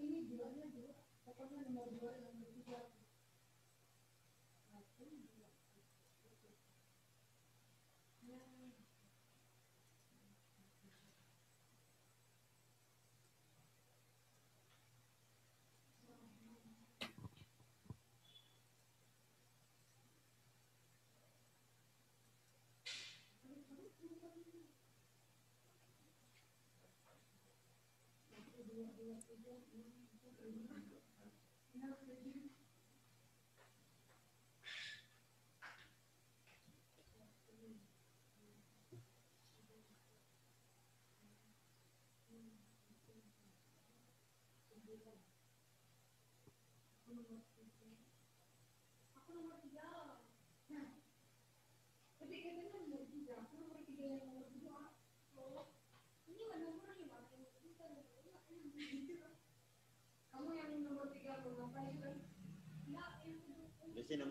Ini dua nya dua, pokoknya nomor dua dan nomor tiga. Thank you.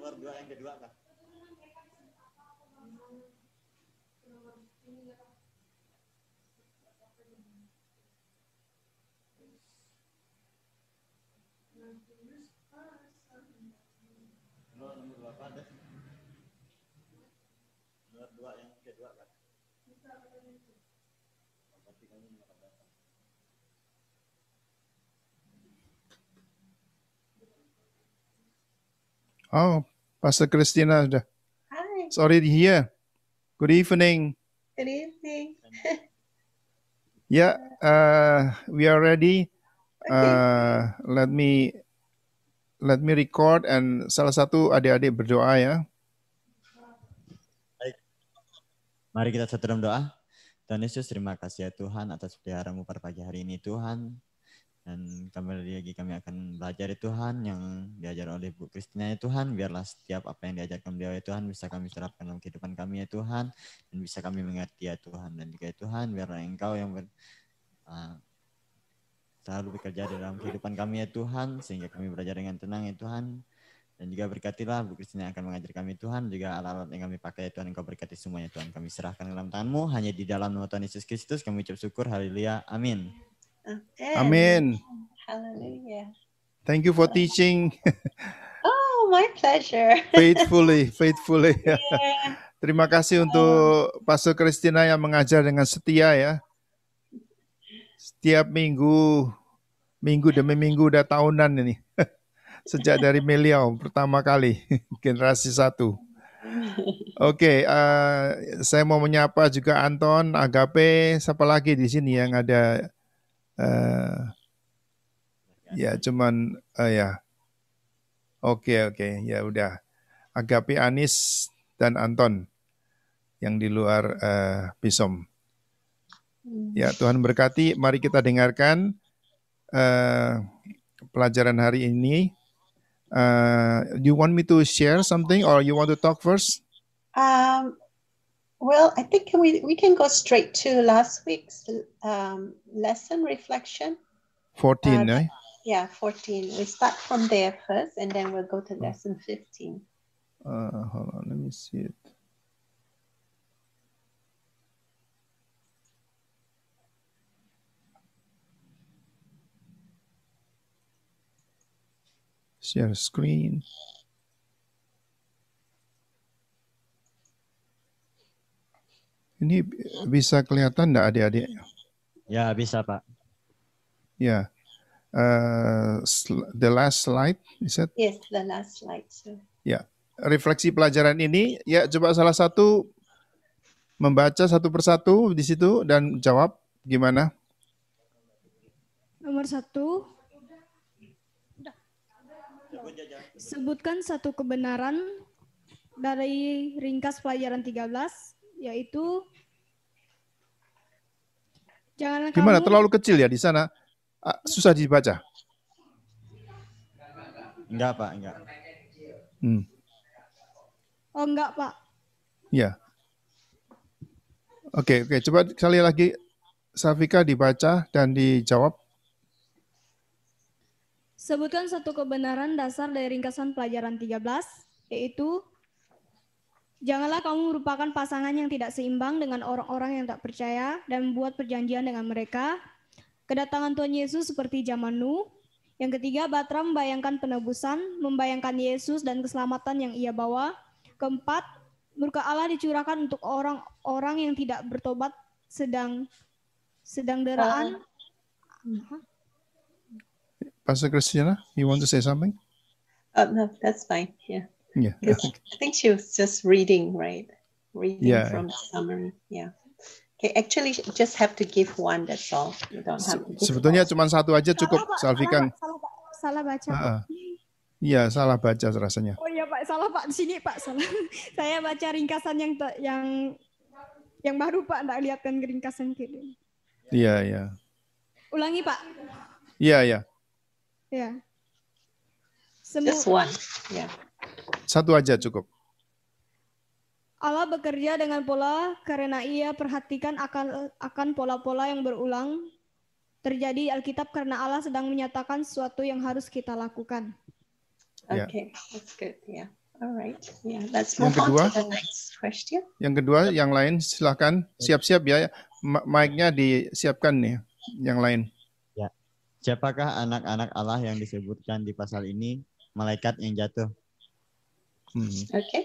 nomor dua yang kedua apa? kan? Oh, Pastor Christina sudah. Hi. Sorry di here. Good evening. Good evening. yeah, uh, we are ready. Uh, let me let me record and salah satu adik-adik berdoa ya. Mari kita satu doa. Tuhan Yesus, terima kasih ya Tuhan atas peliharamu pada pagi hari ini Tuhan. Dan kembali lagi kami akan belajar Tuhan yang diajar oleh Bu Kristina ya Tuhan. Biarlah setiap apa yang diajarkan beliau ya Tuhan bisa kami terapkan dalam kehidupan kami ya Tuhan. Dan bisa kami mengerti ya Tuhan. Dan juga ya Tuhan biarlah Engkau yang ber, uh, selalu bekerja dalam kehidupan kami ya Tuhan. Sehingga kami belajar dengan tenang ya Tuhan. Dan juga berkatilah Bu Kristina akan mengajar kami Tuhan. Juga alat-alat yang kami pakai ya Tuhan. Engkau berkati semuanya Tuhan. Kami serahkan dalam tanganmu. Hanya di dalam nama Tuhan Yesus Kristus kami ucap syukur. Haleluya. Amin. Amin. Hallelujah. Thank you for teaching. Oh, my pleasure. faithfully, faithfully. Yeah. Terima kasih untuk Pastor Christina yang mengajar dengan setia ya. Setiap minggu, minggu demi minggu udah tahunan ini. Sejak dari Meliau pertama kali, generasi satu. Oke, okay, uh, eh, saya mau menyapa juga Anton, Agape, siapa lagi di sini yang ada uh, ya cuman uh, ya oke okay, oke okay, ya udah Agapi Anis dan Anton yang di luar uh, Bisom. Ya Tuhan berkati. Mari kita dengarkan uh, pelajaran hari ini. Uh, you want me to share something or you want to talk first? Um, Well, I think can we we can go straight to last week's um, lesson reflection. Fourteen, uh, Yeah, fourteen. We start from there first, and then we'll go to oh. lesson fifteen. Uh, hold on, let me see it. Share screen. Ini bisa kelihatan enggak adik-adik? Ya, bisa Pak. Ya. Uh, the last slide, is it? Yes, the last slide, sir. Ya. Refleksi pelajaran ini, ya coba salah satu membaca satu persatu di situ dan jawab gimana? Nomor satu. Sebutkan satu kebenaran dari ringkas pelajaran 13 yaitu jangan Gimana kamu... terlalu kecil ya di sana? Ah, susah dibaca. Enggak, Pak, enggak. Hmm. Oh, enggak, Pak. Ya. Oke, oke, coba sekali lagi Safika dibaca dan dijawab. Sebutkan satu kebenaran dasar dari ringkasan pelajaran 13, yaitu Janganlah kamu merupakan pasangan yang tidak seimbang dengan orang-orang yang tak percaya dan membuat perjanjian dengan mereka. Kedatangan Tuhan Yesus seperti zaman Nuh. Yang ketiga, Batram membayangkan penebusan, membayangkan Yesus dan keselamatan yang ia bawa. Keempat, murka Allah dicurahkan untuk orang-orang yang tidak bertobat sedang sedang deraan. Ah. Pastor Christiana, you want to say something? Oh, no, that's fine. Yeah. Yeah. Okay. I think she was just reading, right? Reading yeah. from the summary. Yeah. Okay, actually just have to give one that's all. You don't have to give Sebetulnya cuma satu aja cukup, Salvi Kang. Salah, salah baca. Iya, salah baca rasanya. Oh iya, Pak, salah Pak. Di sini, Pak, salah. Saya baca ringkasan yang yang yang baru, Pak, enggak kan ringkasan gitu. Iya, iya. Ulangi, Pak. Iya, iya. Iya. Semua. Just one. Yeah. Satu aja cukup. Allah bekerja dengan pola karena ia perhatikan akan akan pola-pola yang berulang terjadi di Alkitab karena Allah sedang menyatakan sesuatu yang harus kita lakukan. Yeah. Okay, that's good. Yeah. Alright. Yeah, let's yang kedua, the next question. Yang kedua, yang lain silahkan siap-siap ya. Mic-nya disiapkan nih yang lain. Ya. Siapakah anak-anak Allah yang disebutkan di pasal ini malaikat yang jatuh? Hmm. Oke. Okay.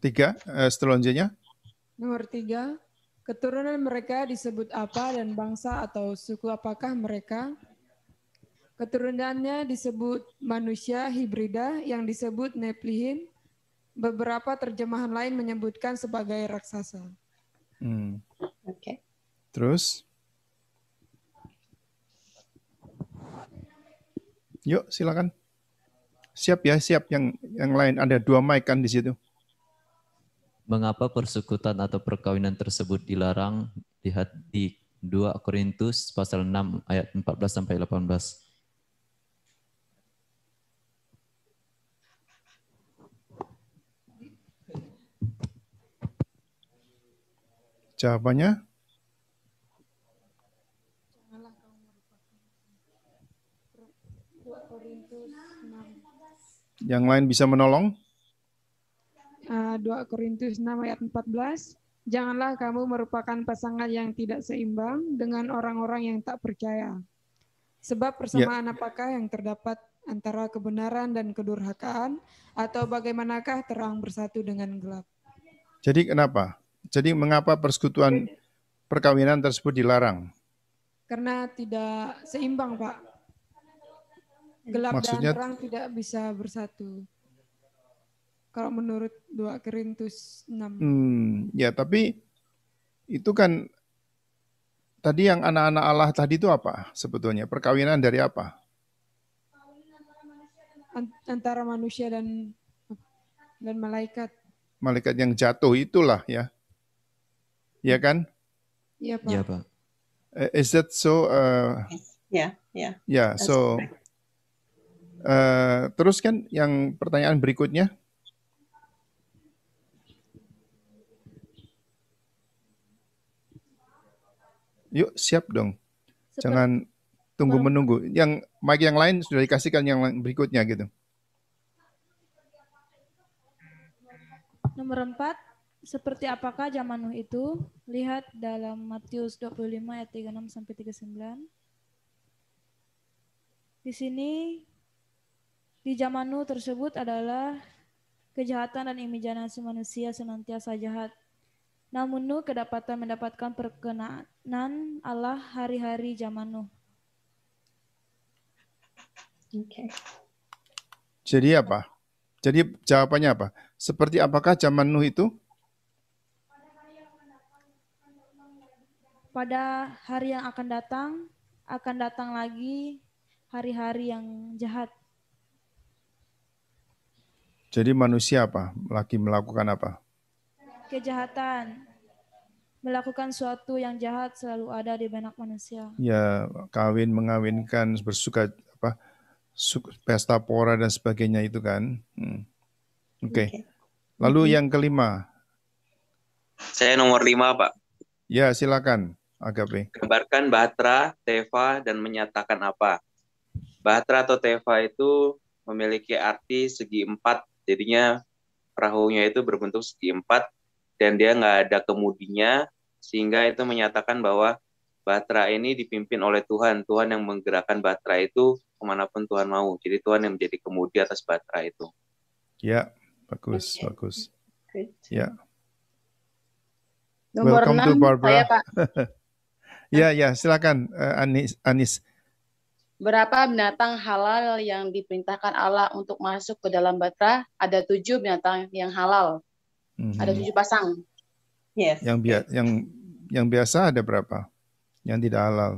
Tiga, uh, eh, selanjutnya. Nomor tiga, keturunan mereka disebut apa dan bangsa atau suku apakah mereka? Keturunannya disebut manusia hibrida yang disebut Neplihin. Beberapa terjemahan lain menyebutkan sebagai raksasa. Hmm. Oke. Okay. Terus? Yuk, silakan. Siap ya, siap yang yang lain ada dua mic kan di situ. Mengapa persekutuan atau perkawinan tersebut dilarang? Lihat di 2 Korintus pasal 6 ayat 14 sampai 18. Jawabannya Yang lain bisa menolong? Uh, eh, 2 Korintus 6 ayat 14. Janganlah kamu merupakan pasangan yang tidak seimbang dengan orang-orang yang tak percaya. Sebab persamaan yeah. apakah yang terdapat antara kebenaran dan kedurhakaan atau bagaimanakah terang bersatu dengan gelap? Jadi kenapa? Jadi mengapa persekutuan perkawinan tersebut dilarang? Karena tidak seimbang, Pak gelap maksudnya, dan terang tidak bisa bersatu. Kalau menurut 2 Korintus 6. Hmm, ya, tapi itu kan tadi yang anak-anak Allah tadi itu apa sebetulnya? Perkawinan dari apa? Antara manusia dan dan malaikat. Malaikat yang jatuh itulah ya. Ya kan? Iya, Pak. Ya, Pak. Eh, is that so? Uh, eh, yeah, yeah. Yeah, so correct. Uh, terus kan yang pertanyaan berikutnya. Yuk siap dong. Seperti Jangan tunggu menunggu. Yang mic yang lain sudah dikasihkan yang berikutnya gitu. Nomor empat, seperti apakah zaman Nuh itu? Lihat dalam Matius 25 ayat 36 sampai 39. Di sini di zaman Nuh tersebut adalah kejahatan dan imajinasi manusia senantiasa jahat. Namun Nuh kedapatan mendapatkan perkenanan Allah hari-hari zaman Nuh. Okay. Jadi apa? Jadi jawabannya apa? Seperti apakah zaman Nuh itu? Pada hari yang akan datang, akan datang lagi hari-hari yang jahat. Jadi manusia apa? Lagi melakukan apa? Kejahatan. Melakukan suatu yang jahat selalu ada di benak manusia. Ya, kawin, mengawinkan, bersuka apa? pesta pora dan sebagainya itu kan. Hmm. Oke. Okay. Lalu yang kelima. Saya nomor lima, Pak. Ya, silakan. Agape. Gambarkan Batra, Teva, dan menyatakan apa. Batra atau Teva itu memiliki arti segi empat Jadinya perahunya itu berbentuk segi empat dan dia nggak ada kemudinya sehingga itu menyatakan bahwa Batra ini dipimpin oleh Tuhan. Tuhan yang menggerakkan Batra itu kemanapun Tuhan mau. Jadi Tuhan yang menjadi kemudi atas Batra itu. Ya, bagus, okay. bagus. Great. Ya. Nomor Welcome to Barbara. Saya, Pak. ya, ya, silakan eh, Anis. Anis. Berapa binatang halal yang diperintahkan Allah untuk masuk ke dalam batra? Ada tujuh binatang yang halal. Mm-hmm. Ada tujuh pasang. Yes. Yang biasa yang yang biasa ada berapa? Yang tidak halal?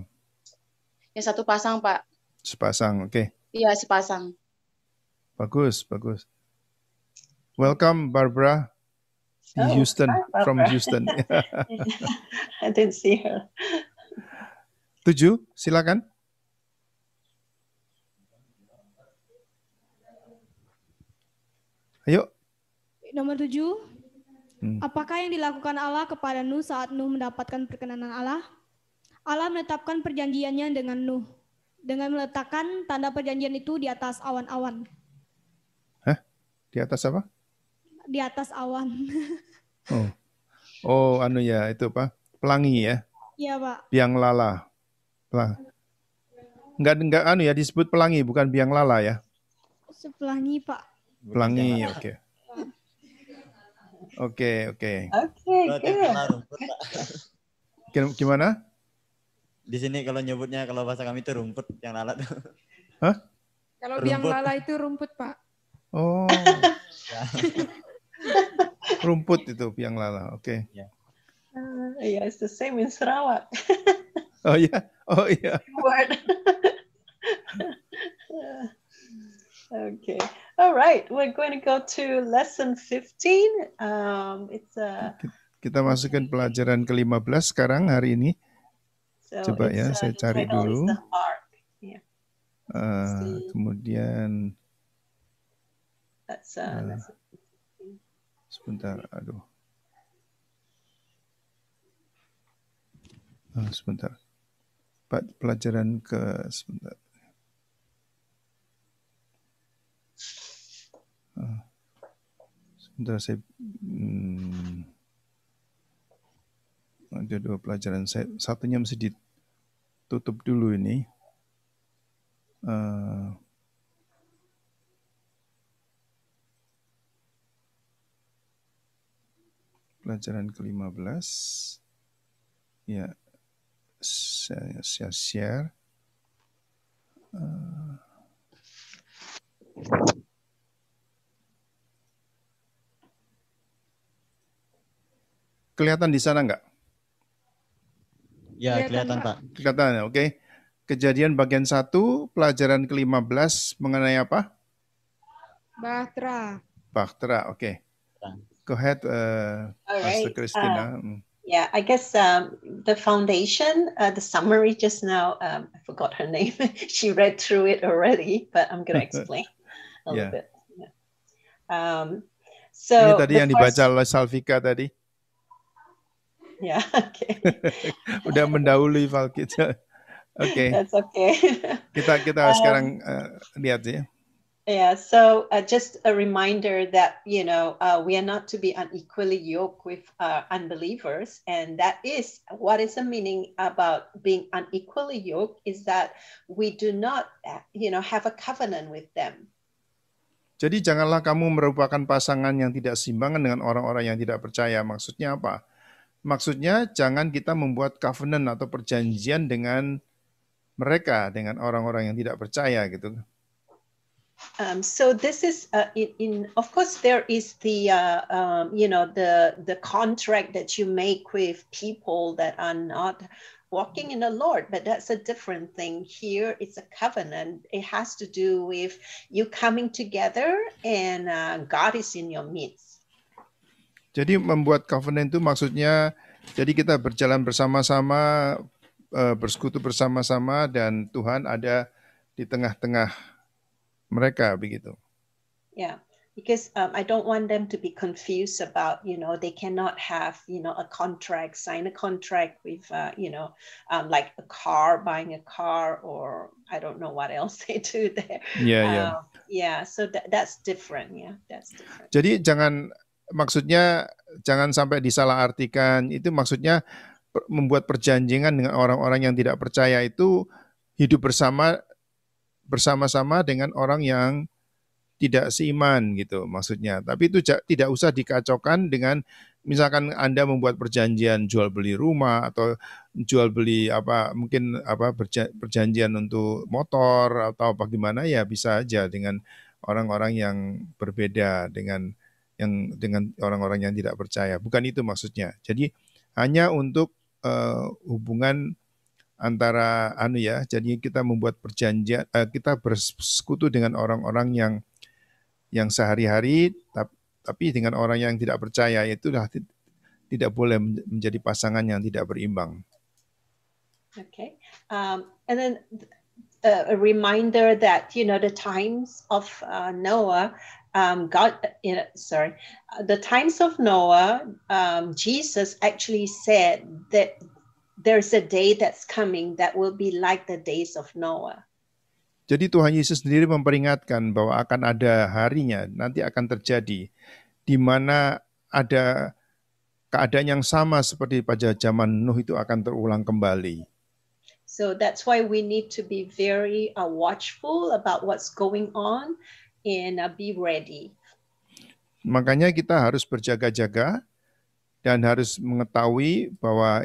Yang satu pasang, Pak. Sepasang, oke. Okay. Iya, sepasang. Bagus, bagus. Welcome, Barbara. In oh, Houston, hi, Barbara. from Houston. I didn't see her. Tujuh, silakan. Ayo. Nomor tujuh. Hmm. Apakah yang dilakukan Allah kepada Nuh saat Nuh mendapatkan perkenanan Allah? Allah menetapkan perjanjiannya dengan Nuh dengan meletakkan tanda perjanjian itu di atas awan-awan. Hah? Di atas apa? Di atas awan. oh. Oh, anu ya, itu apa? Pelangi ya. Iya, Pak. Biang lala. Pelang. Enggak enggak anu ya disebut pelangi bukan biang lala ya. Sepelangi, Pak. Pelangi, oke. Oke, Oke, oke. Oke, iya. Gimana? Di sini kalau nyebutnya kalau bahasa kami itu rumput yang lalat. Hah? Kalau yang lala itu rumput, Pak. Oh. Ya. rumput itu yang lala. Oke. Okay. Ya. Yeah. Uh, iya, yeah, it's the same in Sarawak. oh iya. Yeah. Oh iya. Yeah. Okay. All right. We're going to go to lesson 15. Um, it's a... Kita masukkan pelajaran ke-15 sekarang hari ini. So Coba ya, a, uh, saya cari dulu. Yeah. Uh, kemudian... That's, uh, uh, sebentar, aduh. Uh, sebentar. Pelajaran ke... Sebentar. saya hmm, ada dua pelajaran saya satunya mesti ditutup dulu ini uh, pelajaran ke-15 ya saya, saya share uh, eh, kelihatan di sana enggak? Ya, kelihatan, Pak. Kelihatan, oke. Okay. Kejadian bagian 1, pelajaran ke-15 mengenai apa? Bahtera. Bahtera, oke. Okay. Go ahead, uh, right. Christina. Uh, hmm. yeah, I guess um, the foundation, uh, the summary just now, um, I forgot her name. she read through it already, but I'm going to explain a yeah. little bit. Yeah. Um, so Ini tadi yang dibaca oleh Salvika tadi. Ya, oke. Okay. Udah mendahului kita. Oke. Okay. That's okay. kita kita um, sekarang uh, lihat ya. Yeah, so uh, just a reminder that you know uh, we are not to be unequally yoked with uh, unbelievers, and that is what is the meaning about being unequally yoked is that we do not uh, you know have a covenant with them. Jadi janganlah kamu merupakan pasangan yang tidak simbangan dengan orang-orang yang tidak percaya. Maksudnya apa? Maksudnya jangan kita membuat covenant atau perjanjian dengan mereka, dengan orang-orang yang tidak percaya gitu. Um, so this is uh, in, in, of course there is the uh, um, you know the the contract that you make with people that are not walking in the lord but that's a different thing here it's a covenant it has to do with you coming together and uh, god is in your midst jadi membuat covenant itu maksudnya jadi kita berjalan bersama-sama, eh, bersekutu bersama-sama dan Tuhan ada di tengah-tengah mereka begitu. Yeah, because um, I don't want them to be confused about you know they cannot have you know a contract, sign a contract with uh, you know um, like a car, buying a car or I don't know what else they do there. Yeah, yeah. Um, yeah, so that, that's different. Yeah, that's different. Jadi jangan maksudnya jangan sampai disalahartikan. Itu maksudnya membuat perjanjian dengan orang-orang yang tidak percaya itu hidup bersama bersama-sama dengan orang yang tidak seiman gitu maksudnya. Tapi itu tidak usah dikacaukan dengan misalkan Anda membuat perjanjian jual beli rumah atau jual beli apa mungkin apa perjanjian untuk motor atau bagaimana ya bisa aja dengan orang-orang yang berbeda dengan yang dengan orang-orang yang tidak percaya. Bukan itu maksudnya. Jadi hanya untuk uh, hubungan antara anu ya. Jadi kita membuat perjanjian uh, kita bersekutu dengan orang-orang yang yang sehari-hari tapi dengan orang yang tidak percaya itu itulah tidak boleh menjadi pasangan yang tidak berimbang. Okay. Um, and then uh, a reminder that you know the times of uh, Noah um, God, you know, sorry, uh, the times of Noah, um, Jesus actually said that there's a day that's coming that will be like the days of Noah. Jadi Tuhan Yesus sendiri memperingatkan bahwa akan ada harinya nanti akan terjadi di mana ada keadaan yang sama seperti pada zaman Nuh itu akan terulang kembali. So that's why we need to be very uh, watchful about what's going on and uh, be ready. Makanya kita harus berjaga-jaga dan harus mengetahui bahwa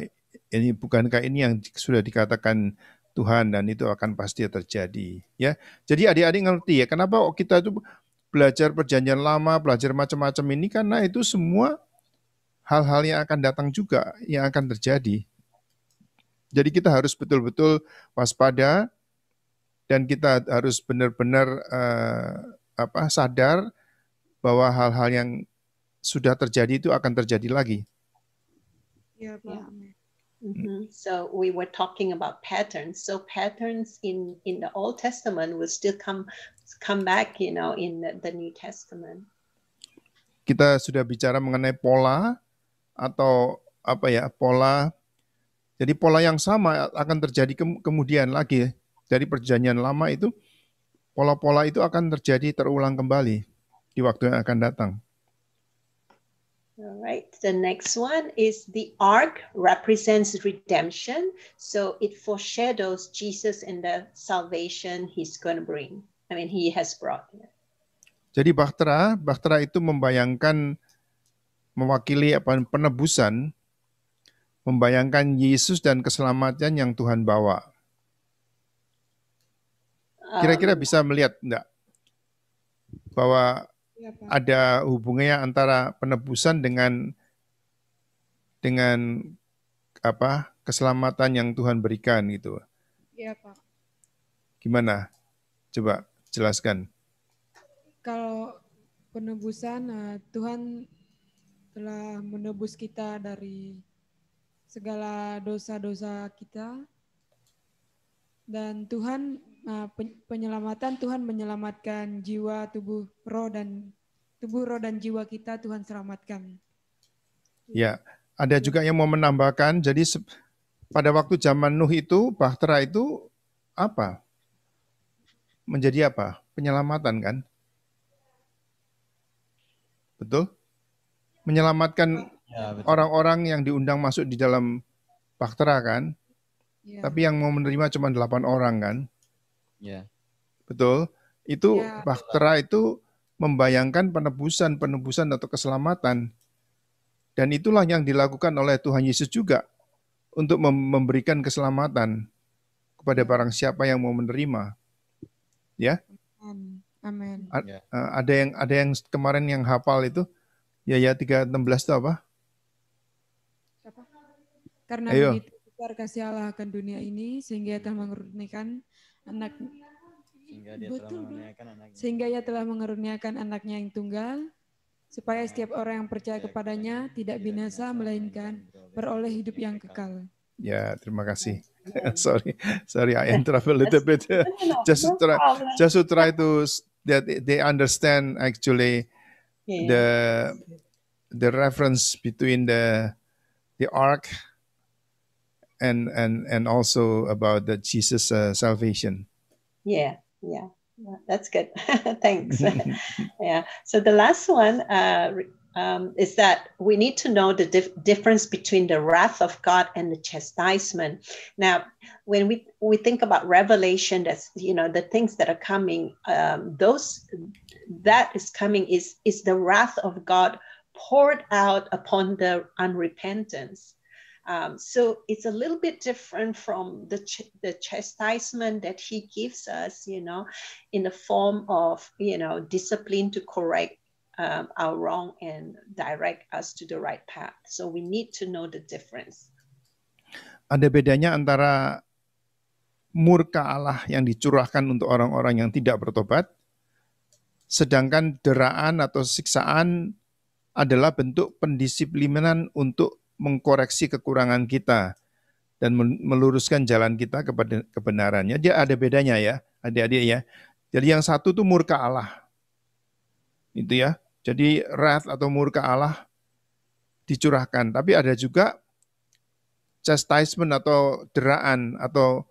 ini bukankah ini yang sudah dikatakan Tuhan dan itu akan pasti terjadi ya. Jadi adik-adik ngerti ya kenapa kita itu belajar perjanjian lama, belajar macam-macam ini karena itu semua hal-hal yang akan datang juga yang akan terjadi. Jadi kita harus betul-betul waspada dan kita harus benar-benar eh, apa sadar bahwa hal-hal yang sudah terjadi itu akan terjadi lagi. Ya, Pak. Ya. Mm-hmm. mm-hmm. So we were talking about patterns. So patterns in in the Old Testament will still come come back, you know, in the, the New Testament. Kita sudah bicara mengenai pola atau apa ya pola. Jadi pola yang sama akan terjadi ke, kemudian lagi dari perjanjian lama itu pola-pola itu akan terjadi terulang kembali di waktu yang akan datang. All right. The next one is the ark represents redemption, so it foreshadows Jesus and the salvation he's going to bring. I mean, he has brought. Jadi bahtera, bahtera itu membayangkan mewakili apa penebusan, membayangkan Yesus dan keselamatan yang Tuhan bawa. Kira-kira bisa melihat enggak bahwa iya, ada hubungannya antara penebusan dengan dengan apa keselamatan yang Tuhan berikan gitu. Iya Pak. Gimana? Coba jelaskan. Kalau penebusan eh, Tuhan telah menebus kita dari segala dosa-dosa kita dan Tuhan Eh, penyelamatan Tuhan menyelamatkan jiwa, tubuh, roh dan tubuh, roh dan jiwa kita Tuhan selamatkan. Ya, ada juga yang mau menambahkan. Jadi pada waktu zaman Nuh itu Bahtera itu apa? Menjadi apa? Penyelamatan kan? Betul? Menyelamatkan ya, orang-orang ya, yang diundang masuk di dalam Bahtera kan? Ya. Tapi yang mau menerima cuma delapan orang kan? Ya. Betul. Itu yeah. baktera itu membayangkan penebusan, penebusan atau keselamatan. Dan itulah yang dilakukan oleh Tuhan Yesus juga untuk memberikan keselamatan kepada barang siapa yang mau menerima. Ya. Amin. Amin. yeah. ada yang ada yang kemarin yang hafal itu ya 316 itu apa? Karena Ayo. begitu besar kasih Allah akan dunia ini sehingga telah mengurnikan anaknya sehingga dia Betul. telah mengaruniakan anaknya sehingga ia telah mengaruniakan anaknya yang tunggal supaya setiap orang yang percaya kepadanya tidak binasa melainkan beroleh hidup yang kekal. Ya, terima kasih. sorry, sorry, I interrupt a little bit. just to try, just to try to that they understand actually the the reference between the the ark and and and also about the Jesus uh, salvation. Yeah, yeah, yeah, that's good. Thanks. yeah. So the last one uh, um, is that we need to know the dif- difference between the wrath of God and the chastisement. Now, when we we think about revelation, that's you know the things that are coming. Um, those that is coming is is the wrath of God poured out upon the unrepentance Um, so it's a little bit different from the, ch the chastisement that he gives us, you know, in the form of, you know, discipline to correct um, our wrong and direct us to the right path. So we need to know the difference. Ada bedanya antara murka Allah yang dicurahkan untuk orang-orang yang tidak bertobat, sedangkan deraan atau siksaan adalah bentuk pendisiplinan untuk mengkoreksi kekurangan kita dan meluruskan jalan kita kepada kebenarannya. Dia ada bedanya ya, adik-adik ya. Jadi yang satu itu murka Allah. Itu ya. Jadi wrath atau murka Allah dicurahkan. Tapi ada juga chastisement atau deraan atau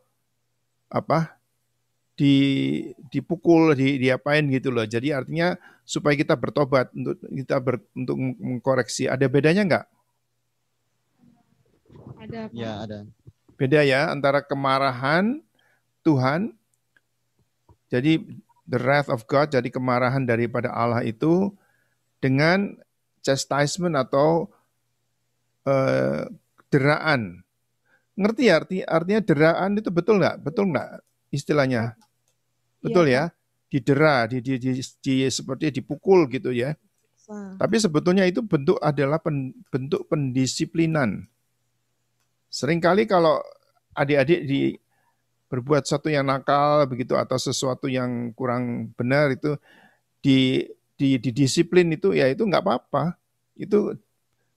apa di dipukul di diapain gitu loh jadi artinya supaya kita bertobat untuk kita ber, untuk mengkoreksi ada bedanya nggak ada. apa? Ya, ada. Beda ya antara kemarahan Tuhan jadi the wrath of God jadi kemarahan daripada Allah itu dengan chastisement atau uh, deraan. Ngerti ya arti artinya deraan itu betul nggak? Betul nggak istilahnya? Betul iya, ya? ya? Didera, di, di, di, di seperti dipukul gitu ya. Wow. Tapi sebetulnya itu bentuk adalah pen, bentuk pendisiplinan. Seringkali kalau adik-adik di berbuat sesuatu yang nakal begitu atau sesuatu yang kurang benar itu di di, di disiplin itu ya itu nggak apa-apa itu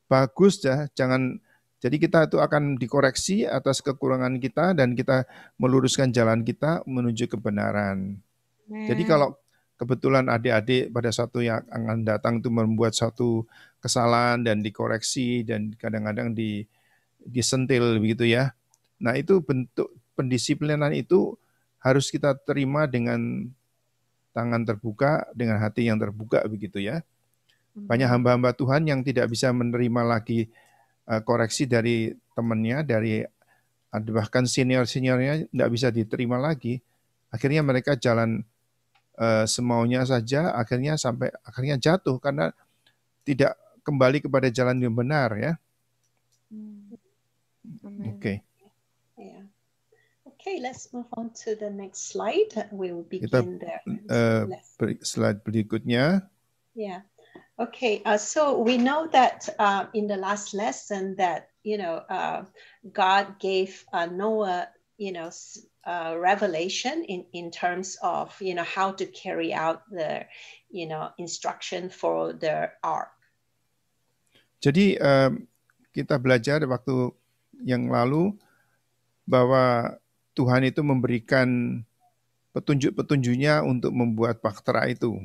bagus ya jangan jadi kita itu akan dikoreksi atas kekurangan kita dan kita meluruskan jalan kita menuju kebenaran. Hmm. Jadi nah. kalau kebetulan adik-adik pada satu yang akan datang itu membuat satu kesalahan dan dikoreksi dan kadang-kadang di disentil begitu ya. Nah, itu bentuk pendisiplinan itu harus kita terima dengan tangan terbuka, dengan hati yang terbuka begitu ya. Hmm. Banyak hamba-hamba Tuhan yang tidak bisa menerima lagi e, koreksi dari temannya, dari bahkan senior-seniornya tidak bisa diterima lagi. Akhirnya mereka jalan e, semaunya saja, akhirnya sampai akhirnya jatuh karena tidak kembali kepada jalan yang benar ya. Mm-hmm. Okay. Yeah. Okay, let's move on to the next slide. We will begin Kita, there. Mm, uh, slide berikutnya. Yeah. Okay. Uh, so we know that uh, in the last lesson that you know uh, God gave uh, Noah you know uh, revelation in in terms of you know how to carry out the you know instruction for the ark. Jadi um, kita belajar waktu yang lalu bahwa Tuhan itu memberikan petunjuk-petunjuknya untuk membuat baktera itu.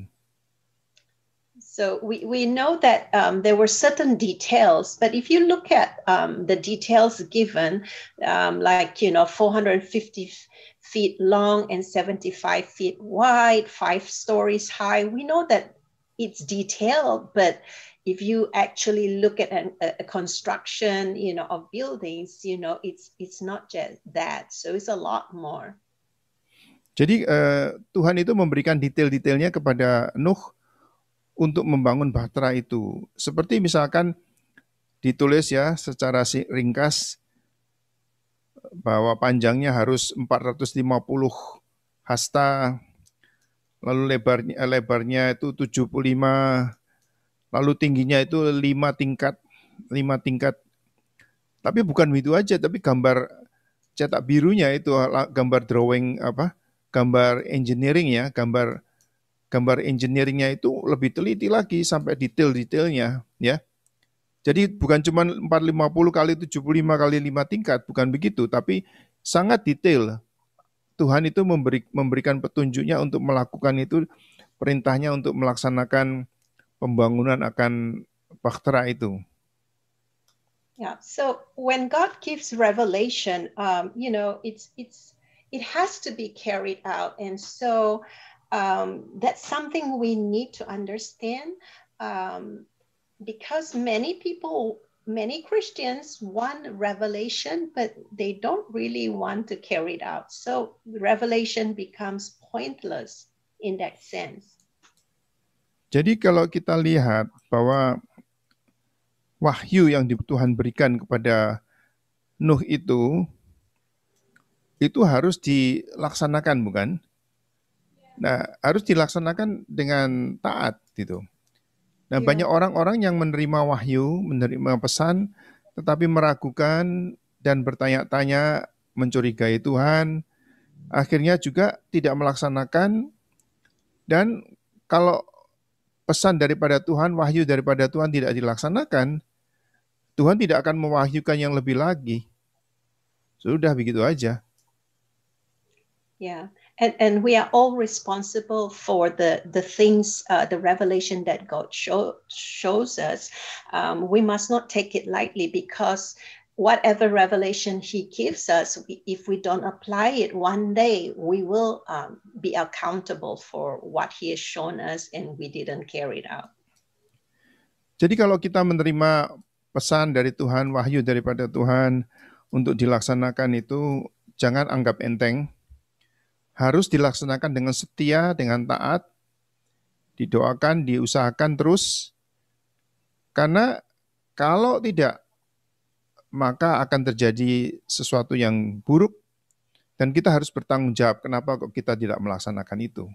So we, we know that um, there were certain details, but if you look at um, the details given, um, like, you know, 450 feet long and 75 feet wide, five stories high, we know that it's detailed, but if you actually look at an, a, construction you know of buildings you know it's it's not just that so it's a lot more jadi uh, Tuhan itu memberikan detail-detailnya kepada Nuh untuk membangun bahtera itu seperti misalkan ditulis ya secara ringkas bahwa panjangnya harus 450 hasta lalu lebarnya lebarnya itu 75 lalu tingginya itu lima tingkat lima tingkat tapi bukan itu aja tapi gambar cetak birunya itu gambar drawing apa gambar engineering ya gambar gambar engineeringnya itu lebih teliti lagi sampai detail-detailnya ya jadi bukan cuma 450 kali 75 kali 5 tingkat bukan begitu tapi sangat detail Tuhan itu memberi, memberikan petunjuknya untuk melakukan itu perintahnya untuk melaksanakan pembangunan akan itu. Yeah. So when God gives revelation, um, you know, it's it's it has to be carried out, and so um, that's something we need to understand um, because many people, many Christians want revelation, but they don't really want to carry it out. So revelation becomes pointless in that sense. Jadi kalau kita lihat bahwa wahyu yang Tuhan berikan kepada Nuh itu itu harus dilaksanakan bukan? Nah, harus dilaksanakan dengan taat gitu. Nah, ya. banyak orang-orang yang menerima wahyu, menerima pesan tetapi meragukan dan bertanya-tanya mencurigai Tuhan, akhirnya juga tidak melaksanakan dan kalau pesan daripada Tuhan, wahyu daripada Tuhan tidak dilaksanakan, Tuhan tidak akan mewahyukan yang lebih lagi. Sudah begitu aja. Yeah. And, and we are all responsible for the the things uh, the revelation that God show, shows us. Um, we must not take it lightly because whatever revelation he gives us, if we don't apply it, one day we will um, be accountable for what he has shown us and we didn't carry it out. Jadi kalau kita menerima pesan dari Tuhan, wahyu daripada Tuhan untuk dilaksanakan itu jangan anggap enteng. Harus dilaksanakan dengan setia, dengan taat, didoakan, diusahakan terus. Karena kalau tidak maka akan terjadi sesuatu yang buruk dan kita harus bertanggung jawab kenapa kok kita tidak melaksanakan itu.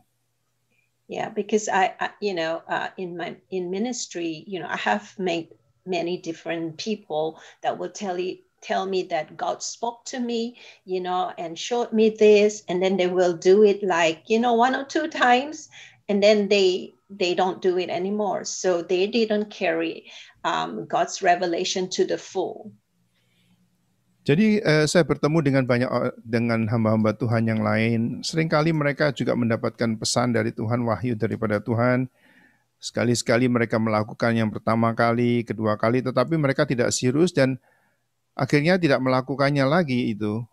Yeah, because I, I you know, uh, in my in ministry, you know, I have met many different people that will tell you tell me that God spoke to me, you know, and showed me this, and then they will do it like, you know, one or two times, and then they they don't do it anymore. So they didn't carry um, God's revelation to the full. Jadi eh, saya bertemu dengan banyak eh, dengan hamba-hamba Tuhan yang lain. Seringkali mereka juga mendapatkan pesan dari Tuhan, wahyu daripada Tuhan. Sekali-sekali mereka melakukan yang pertama kali, kedua kali, tetapi mereka tidak serius dan akhirnya tidak melakukannya lagi itu.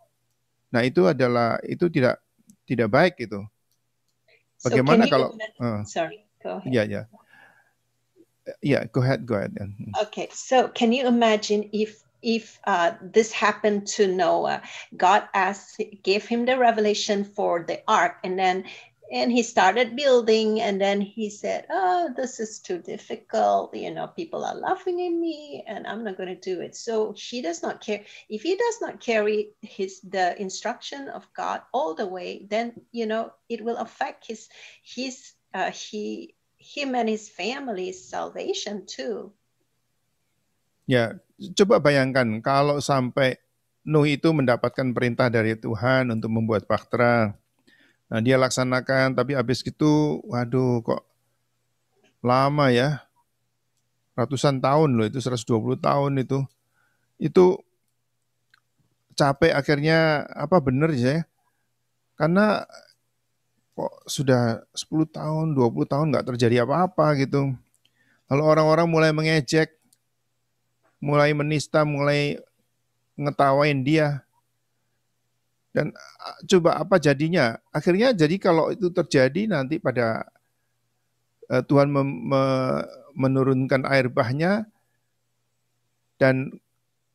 Nah itu adalah itu tidak tidak baik itu. Bagaimana so, kalau? Uh, sorry, ya, ya ya. go ahead, go ahead. Ya. Hmm. Okay, so can you imagine if if uh, this happened to Noah. God asked, gave him the revelation for the ark, and then and he started building and then he said oh this is too difficult you know people are laughing at me and i'm not going to do it so she does not care if he does not carry his the instruction of god all the way then you know it will affect his his uh, he him and his family's salvation too yeah coba bayangkan kalau sampai Nuh itu mendapatkan perintah dari Tuhan untuk membuat baktera. Nah, dia laksanakan, tapi habis itu, waduh kok lama ya. Ratusan tahun loh, itu 120 tahun itu. Itu capek akhirnya, apa benar ya? Karena kok sudah 10 tahun, 20 tahun nggak terjadi apa-apa gitu. Lalu orang-orang mulai mengejek, mulai menista, mulai ngetawain dia. Dan coba apa jadinya? Akhirnya jadi kalau itu terjadi nanti pada uh, Tuhan mem- me- menurunkan air bahnya dan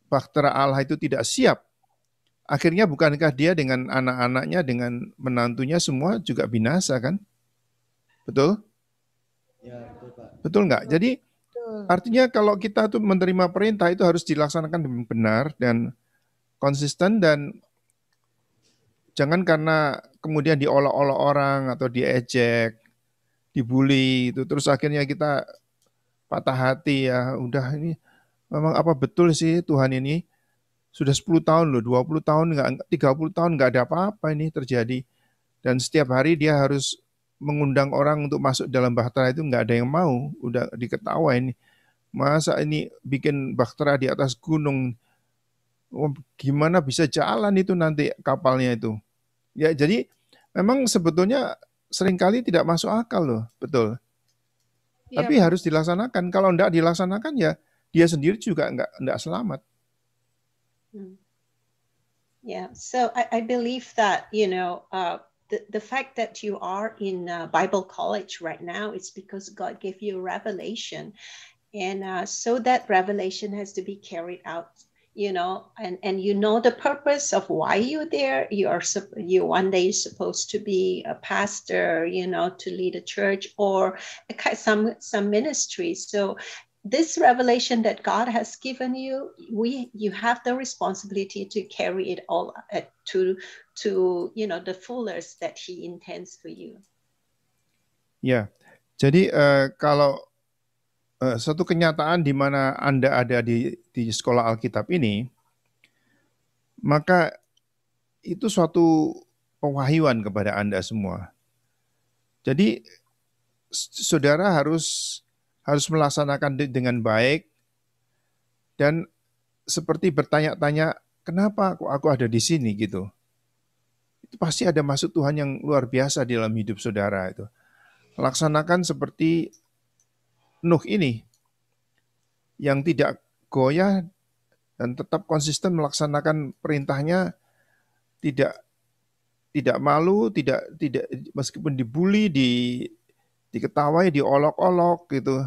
faktor Allah itu tidak siap. Akhirnya bukankah dia dengan anak-anaknya, dengan menantunya semua juga binasa kan? Betul? Ya, betul Pak. Betul nggak? Jadi Hmm. Artinya kalau kita tuh menerima perintah itu harus dilaksanakan dengan benar dan konsisten dan jangan karena kemudian diolok-olok orang atau diejek, dibully itu terus akhirnya kita patah hati ya. Udah ini memang apa betul sih Tuhan ini sudah 10 tahun loh, 20 tahun nggak 30 tahun enggak ada apa-apa ini terjadi dan setiap hari dia harus mengundang orang untuk masuk dalam bahtera itu nggak ada yang mau, udah diketawain. Masa ini bikin bahtera di atas gunung, oh, gimana bisa jalan itu nanti kapalnya itu? Ya jadi memang sebetulnya seringkali tidak masuk akal loh, betul. Ya. Tapi harus dilaksanakan. Kalau tidak dilaksanakan ya dia sendiri juga nggak nggak selamat. Hmm. Yeah, so I, I believe that you know uh, the, the fact that you are in uh, Bible college right now is because God gave you a revelation. And uh, so that revelation has to be carried out, you know, and, and you know the purpose of why you're there. You are, you one day supposed to be a pastor, you know, to lead a church or some, some ministry. So this revelation that God has given you, we you have the responsibility to carry it all at, uh, to to you know the fullest that He intends for you. Ya, jadi uh, kalau uh, eh, satu kenyataan di mana anda ada di di sekolah Alkitab ini, maka itu suatu pewahyuan kepada anda semua. Jadi saudara harus harus melaksanakan dengan baik dan seperti bertanya-tanya kenapa aku, aku ada di sini gitu. Itu pasti ada maksud Tuhan yang luar biasa di dalam hidup saudara itu. Laksanakan seperti Nuh ini yang tidak goyah dan tetap konsisten melaksanakan perintahnya tidak tidak malu, tidak tidak meskipun dibully, di diketawai, diolok-olok gitu.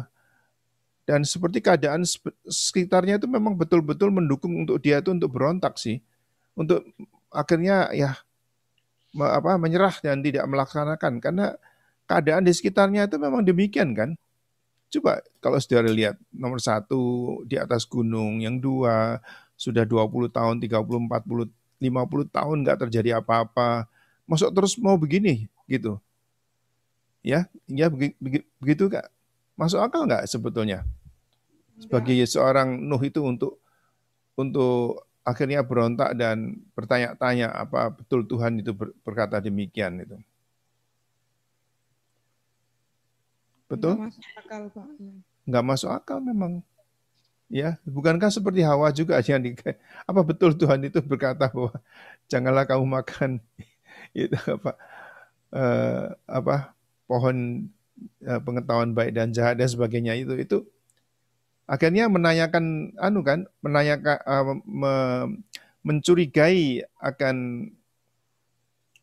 Dan seperti keadaan sekitarnya itu memang betul-betul mendukung untuk dia itu untuk berontak sih. Untuk akhirnya ya apa menyerah dan tidak melaksanakan karena keadaan di sekitarnya itu memang demikian kan. Coba kalau saudara lihat nomor satu di atas gunung, yang dua sudah 20 tahun, 30, 40, 50 tahun nggak terjadi apa-apa. Masuk terus mau begini gitu Ya, ya begitu Kak. Masuk akal nggak sebetulnya? Sebagai ya. seorang Nuh itu untuk untuk akhirnya berontak dan bertanya-tanya apa betul Tuhan itu berkata demikian itu. Betul? Nggak masuk akal, Pak. Nggak masuk akal memang. Ya, bukankah seperti Hawa juga yang di, apa betul Tuhan itu berkata bahwa janganlah kamu makan itu apa eh, apa pohon e, pengetahuan baik dan jahat dan sebagainya itu itu akhirnya menanyakan anu kan menanyakan uh, me, mencurigai akan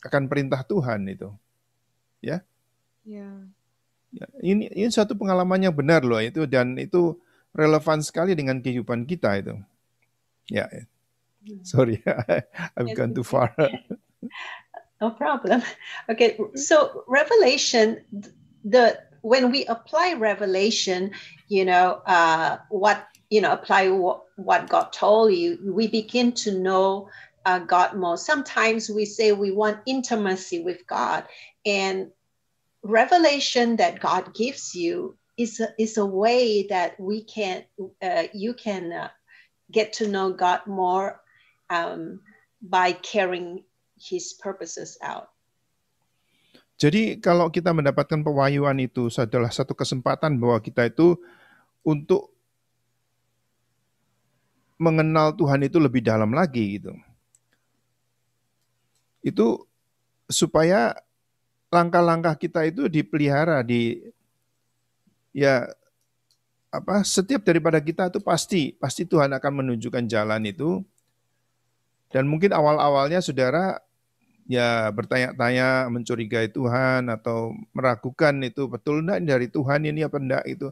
akan perintah Tuhan itu ya ya, ya ini ini suatu pengalaman yang benar loh itu dan itu relevan sekali dengan kehidupan kita itu ya, ya. Hmm. sorry I've ya, gone too far no problem okay mm-hmm. so revelation the when we apply revelation you know uh, what you know apply what, what god told you we begin to know uh, god more sometimes we say we want intimacy with god and revelation that god gives you is a, is a way that we can uh, you can uh, get to know god more um, by caring his purposes out. Jadi kalau kita mendapatkan pewahyuan itu adalah satu kesempatan bahwa kita itu untuk mengenal Tuhan itu lebih dalam lagi gitu. Itu supaya langkah-langkah kita itu dipelihara di ya apa setiap daripada kita itu pasti pasti Tuhan akan menunjukkan jalan itu dan mungkin awal-awalnya saudara ya bertanya-tanya, mencurigai Tuhan atau meragukan itu betul enggak dari Tuhan ini apa enggak itu.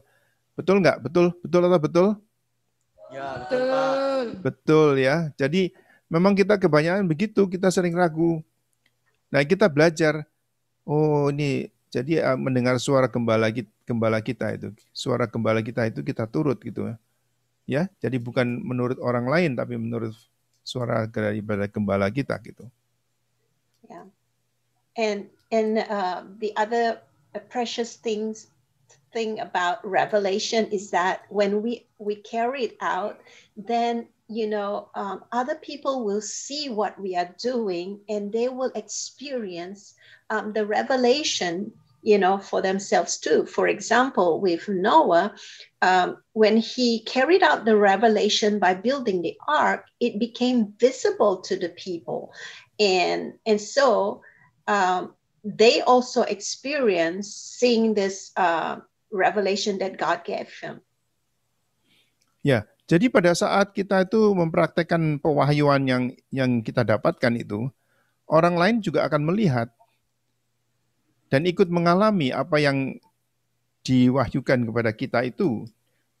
Betul enggak? Betul? Betul atau betul? Ya, betul. Betul ya. Jadi memang kita kebanyakan begitu, kita sering ragu. Nah, kita belajar oh ini jadi eh, mendengar suara gembala kita, gembala kita itu, suara gembala kita itu kita turut gitu ya. Ya, jadi bukan menurut orang lain tapi menurut suara daripada gembala kita gitu. and and uh, the other uh, precious things thing about revelation is that when we we carry it out then you know um, other people will see what we are doing and they will experience um, the revelation you know for themselves too for example with noah um, when he carried out the revelation by building the ark it became visible to the people and and so um, they also experience seeing this uh, revelation that God gave him. Ya, jadi pada saat kita itu mempraktekkan pewahyuan yang yang kita dapatkan itu, orang lain juga akan melihat dan ikut mengalami apa yang diwahyukan kepada kita itu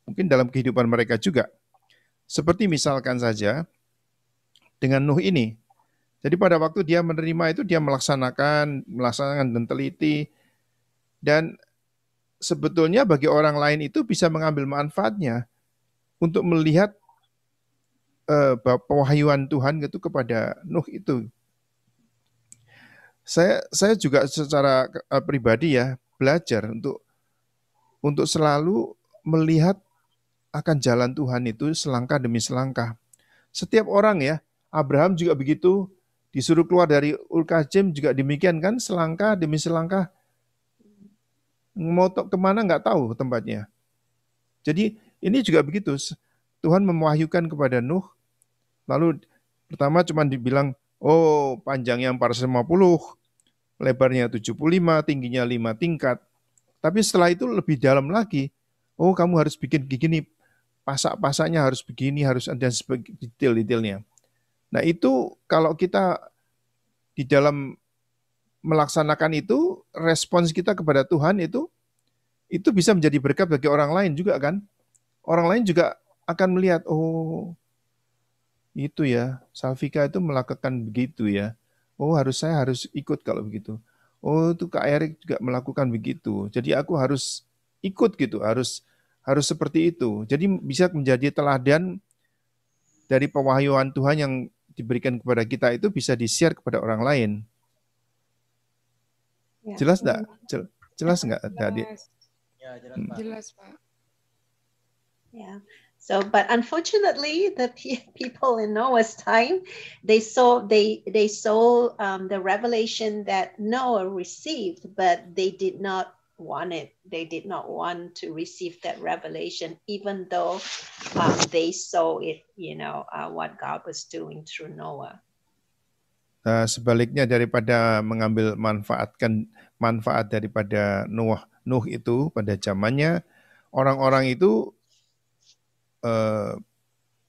mungkin dalam kehidupan mereka juga. Seperti misalkan saja dengan Nuh ini, jadi pada waktu dia menerima itu dia melaksanakan, melaksanakan dan teliti. Dan sebetulnya bagi orang lain itu bisa mengambil manfaatnya untuk melihat uh, pewahyuan Tuhan itu kepada Nuh itu. Saya saya juga secara eh, pribadi ya belajar untuk untuk selalu melihat akan jalan Tuhan itu selangkah demi selangkah. Setiap orang ya, Abraham juga begitu, disuruh keluar dari Ulkajim juga demikian kan selangkah demi selangkah ngotok kemana nggak tahu tempatnya. Jadi ini juga begitu. Tuhan memwahyukan kepada Nuh, lalu pertama cuma dibilang, oh panjangnya 450, lebarnya 75, tingginya 5 tingkat. Tapi setelah itu lebih dalam lagi, oh kamu harus bikin begini, pasak-pasaknya harus begini, harus ada detail-detailnya. Nah, itu kalau kita di dalam melaksanakan itu respons kita kepada Tuhan itu itu bisa menjadi berkat bagi orang lain juga kan. Orang lain juga akan melihat, oh itu ya, Salvika itu melakukan begitu ya. Oh harus saya harus ikut kalau begitu. Oh itu Kak Erik juga melakukan begitu. Jadi aku harus ikut gitu, harus harus seperti itu. Jadi bisa menjadi teladan dari pewahyuan Tuhan yang diberikan kepada kita itu bisa di-share kepada orang lain. Ya, jelas enggak? Jel jelas enggak, tadi Ya, jelas, Pak. Hmm. Jelas, Pak. Yeah. So, but unfortunately, the people in Noah's time, they saw they they saw um, the revelation that Noah received, but they did not want it. They did not want to receive that revelation, even though um, they saw it, you know, uh, what God was doing through Noah. Uh, sebaliknya daripada mengambil manfaatkan manfaat daripada Noah Nuh itu pada zamannya orang-orang itu uh,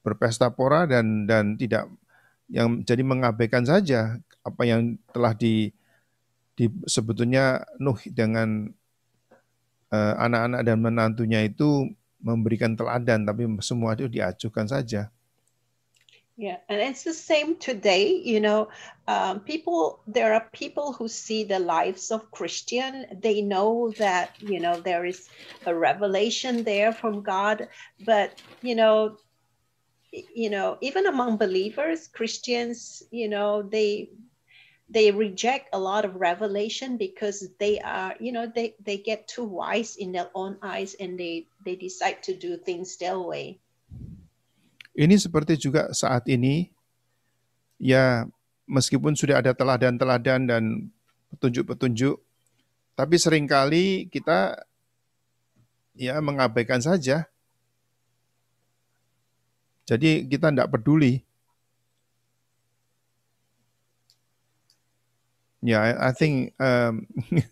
berpesta pora dan dan tidak yang jadi mengabaikan saja apa yang telah di, di sebetulnya Nuh dengan Eh, anak-anak dan menantunya itu memberikan teladan, tapi semua itu diajukan saja. Yeah, and it's the same today. You know, um, people. There are people who see the lives of Christian. They know that you know there is a revelation there from God. But you know, you know, even among believers, Christians, you know, they they reject a lot of revelation because they are you know they they get too wise in their own eyes and they they decide to do things their way ini seperti juga saat ini ya meskipun sudah ada teladan-teladan dan petunjuk-petunjuk tapi seringkali kita ya mengabaikan saja jadi kita tidak peduli yeah, I, I think um,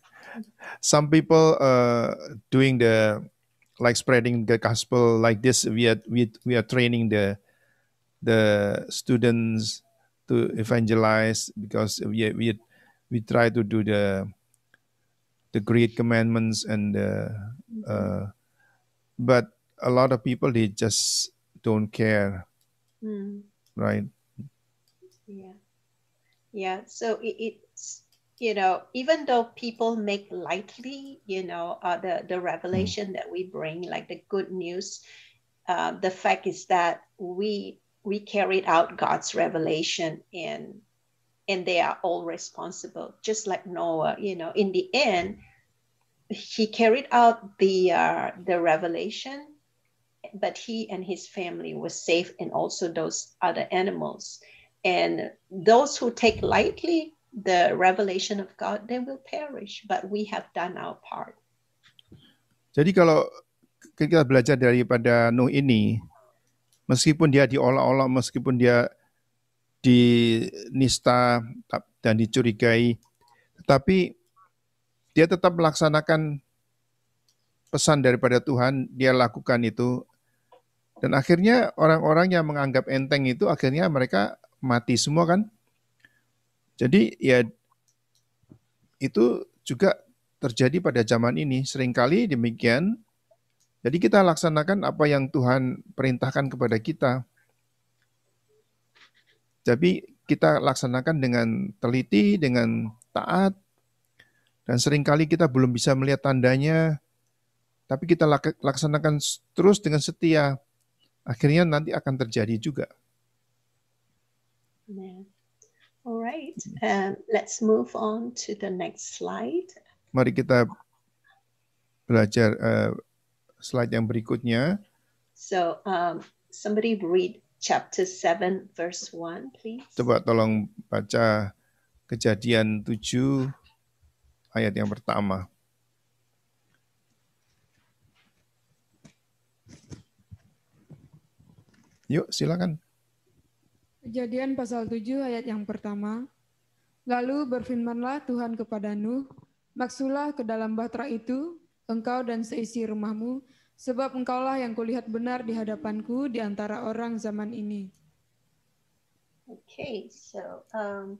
some people uh, doing the like spreading the gospel like this. We are we, we are training the the students to evangelize because we we we try to do the the great commandments and the, uh, uh, but a lot of people they just don't care, mm. right? Yeah, yeah. So it, it you know, even though people make lightly, you know, uh, the, the mm. revelation that we bring, like the good news, uh, the fact is that we we carried out God's revelation and and they are all responsible, just like Noah, you know, in the end, he carried out the uh, the revelation, but he and his family were safe and also those other animals. And those who take lightly the revelation of God, they will perish. But we have done our part. Jadi kalau kita belajar daripada Nuh ini, meskipun dia diolah-olah, meskipun dia dinista dan dicurigai, tetapi dia tetap melaksanakan pesan daripada Tuhan, dia lakukan itu. Dan akhirnya orang-orang yang menganggap enteng itu akhirnya mereka mati semua kan? Jadi ya itu juga terjadi pada zaman ini. Seringkali demikian. Jadi kita laksanakan apa yang Tuhan perintahkan kepada kita. Tapi kita laksanakan dengan teliti, dengan taat, dan seringkali kita belum bisa melihat tandanya, tapi kita laksanakan terus dengan setia. Akhirnya nanti akan terjadi juga. Nah. All right, um, let's move on to the next slide. Mari kita belajar uh, slide yang berikutnya. So, um, somebody read chapter 7 verse 1 please. Coba tolong baca Kejadian 7 ayat yang pertama. Yuk, silakan. Kejadian pasal 7 ayat yang pertama. Lalu berfirmanlah Tuhan kepada Nuh, Maksulah ke dalam bahtera itu, engkau dan seisi rumahmu, sebab engkaulah yang kulihat benar di hadapanku di antara orang zaman ini. Okay, so um,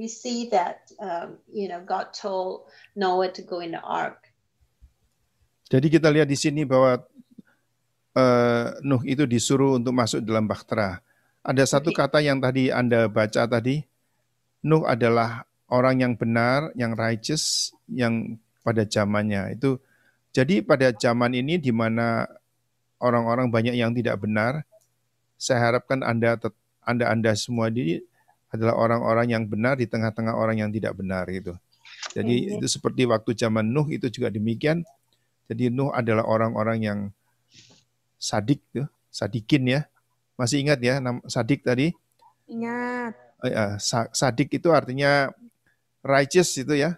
we see that um, you know God told Noah to go in the ark. Jadi kita lihat di sini bahwa uh, Nuh itu disuruh untuk masuk dalam bahtera ada satu kata yang tadi Anda baca tadi, Nuh adalah orang yang benar, yang righteous, yang pada zamannya. Itu jadi pada zaman ini di mana orang-orang banyak yang tidak benar, saya harapkan Anda Anda Anda semua ini adalah orang-orang yang benar di tengah-tengah orang yang tidak benar gitu. Jadi iya. itu seperti waktu zaman Nuh itu juga demikian. Jadi Nuh adalah orang-orang yang sadik tuh, sadikin ya, masih ingat ya sadik tadi? Ingat. Oh iya, sadik itu artinya righteous itu ya.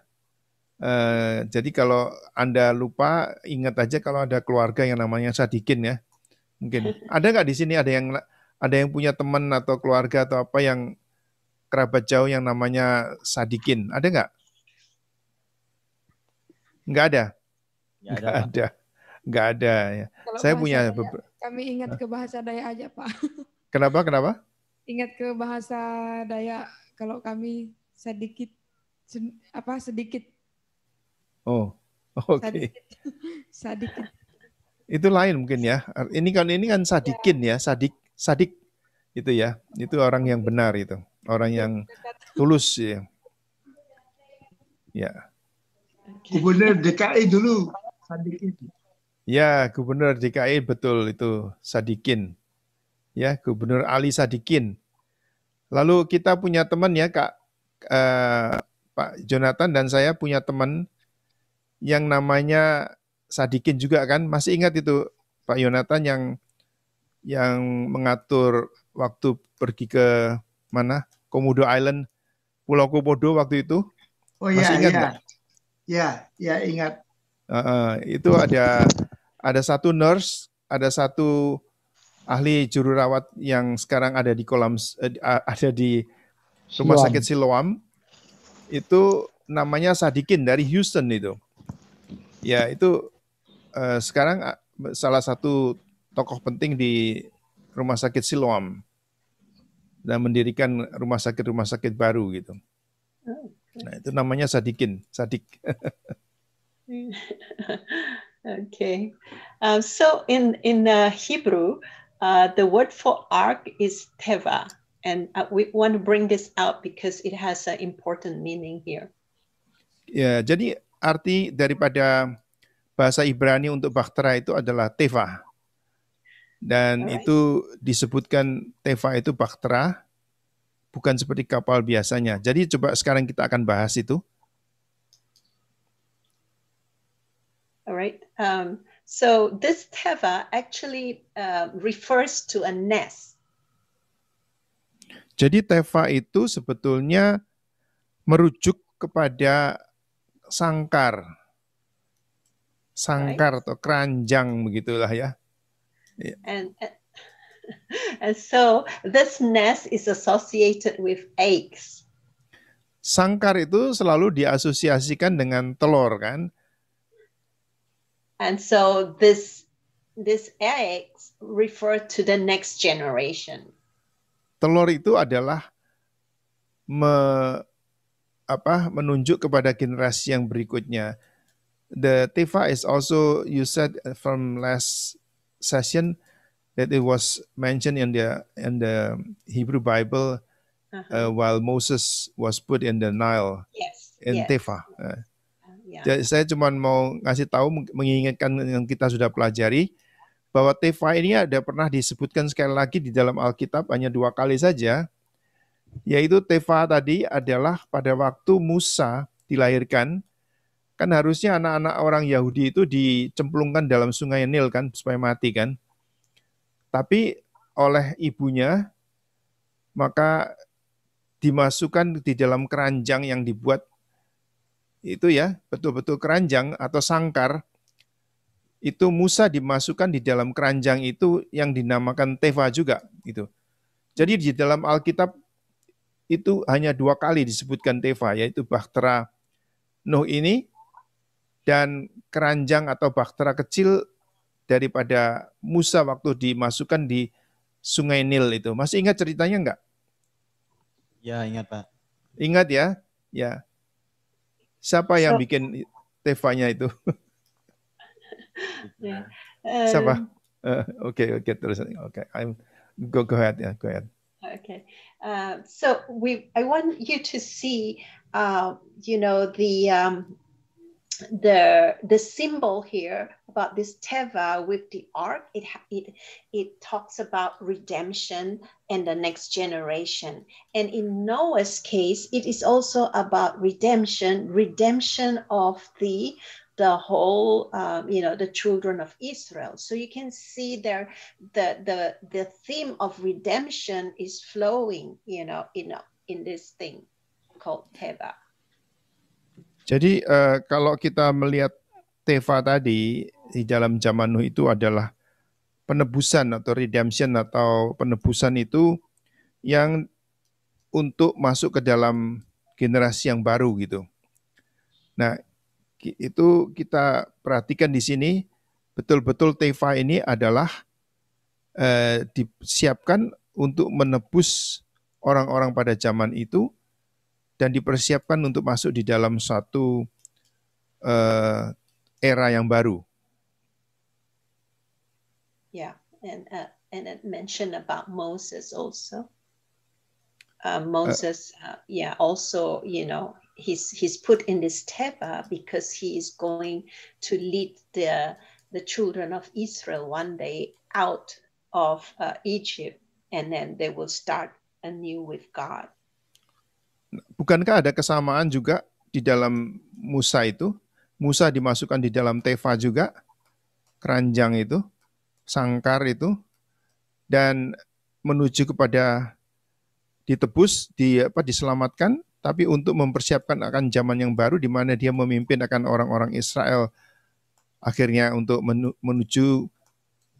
Eh, jadi kalau Anda lupa, ingat aja kalau ada keluarga yang namanya sadikin ya. Mungkin. Ada nggak di sini ada yang ada yang punya teman atau keluarga atau apa yang kerabat jauh yang namanya sadikin? Ada nggak? Nggak ada. Nggak ada. Nggak ada. Nggak ada. Ya. Kalau saya punya daya, kami ingat ke bahasa Dayak aja, Pak. Kenapa? Kenapa? Ingat ke bahasa Dayak kalau kami sedikit apa sedikit. Oh, oke. Okay. sedikit Itu lain mungkin ya. Ini kan ini kan sadikin ya, sadik sadik itu ya. Itu orang yang benar itu, orang yang tulus ya. Ya. Gubernur DKI dulu sadik Ya, Gubernur DKI betul itu Sadikin. Ya, Gubernur Ali Sadikin. Lalu kita punya teman ya Kak eh, Pak Jonathan dan saya punya teman yang namanya Sadikin juga kan. Masih ingat itu Pak Jonathan yang yang mengatur waktu pergi ke mana? Komodo Island, Pulau Komodo waktu itu. Oh iya, ingat iya. Ya, ya ingat. Uh, itu ada ada satu nurse, ada satu ahli juru rawat yang sekarang ada di kolam uh, ada di rumah Siloam. sakit Siloam. Itu namanya Sadikin dari Houston itu. Ya, itu uh, sekarang ah, salah satu tokoh penting di rumah sakit Siloam dan mendirikan rumah sakit-rumah sakit baru gitu. Oh, nah, itu namanya Sadikin, Sadik. okay. um, so in in uh, Hebrew, uh, the word for ark is teva, and uh, we want to bring this out because it has an important meaning here. Ya, yeah, jadi arti daripada bahasa Ibrani untuk baktera itu adalah teva. Dan right. itu disebutkan teva itu baktera, bukan seperti kapal biasanya. Jadi coba sekarang kita akan bahas itu. All right. Um, so this teva actually uh, refers to a nest. Jadi teva itu sebetulnya merujuk kepada sangkar, sangkar right. atau keranjang begitulah ya. Yeah. and and so this nest is associated with eggs. Sangkar itu selalu diasosiasikan dengan telur kan? And so this this eggs refer to the next generation. Telur itu adalah me, apa, menunjuk kepada generasi yang berikutnya. The Tifa is also you said from last session that it was mentioned in the in the Hebrew Bible uh -huh. uh, while Moses was put in the Nile. Yes. In yes. Tefa. Uh, Ya. Saya cuma mau ngasih tahu mengingatkan yang kita sudah pelajari bahwa tefa ini ada pernah disebutkan sekali lagi di dalam Alkitab hanya dua kali saja, yaitu tefa tadi adalah pada waktu Musa dilahirkan, kan harusnya anak-anak orang Yahudi itu dicemplungkan dalam sungai Nil kan supaya mati kan. Tapi oleh ibunya maka dimasukkan di dalam keranjang yang dibuat itu ya betul-betul keranjang atau sangkar itu Musa dimasukkan di dalam keranjang itu yang dinamakan Teva juga gitu. Jadi di dalam Alkitab itu hanya dua kali disebutkan Teva yaitu bahtera Nuh ini dan keranjang atau bahtera kecil daripada Musa waktu dimasukkan di Sungai Nil itu. Masih ingat ceritanya enggak? Ya, ingat Pak. Ingat ya? Ya. Siapa yang bikin tevanya itu? yeah. Siapa? Um, eh, oke, uh, oke, okay, terus. oke, okay. I'm go go ahead, yeah, go ahead. Okay, uh, so we I want you to see, uh, you know, the um, the the symbol here about this teva with the ark it it it talks about redemption and the next generation and in noah's case it is also about redemption redemption of the the whole um, you know the children of israel so you can see there the the the theme of redemption is flowing you know in in this thing called teva Jadi eh, kalau kita melihat Teva tadi di dalam zaman Nuh itu adalah penebusan atau redemption atau penebusan itu yang untuk masuk ke dalam generasi yang baru gitu. Nah, itu kita perhatikan di sini betul-betul Teva ini adalah eh, disiapkan untuk menebus orang-orang pada zaman itu dan dipersiapkan untuk masuk di dalam satu uh, era yang baru. Yeah, and uh, and it mentioned about Moses also. Uh, Moses, uh, yeah, also you know he's he's put in this teva because he is going to lead the the children of Israel one day out of uh, Egypt, and then they will start anew with God. Bukankah ada kesamaan juga di dalam Musa itu? Musa dimasukkan di dalam Teva juga, keranjang itu, sangkar itu, dan menuju kepada ditebus, di apa diselamatkan, tapi untuk mempersiapkan akan zaman yang baru di mana dia memimpin akan orang-orang Israel akhirnya untuk menuju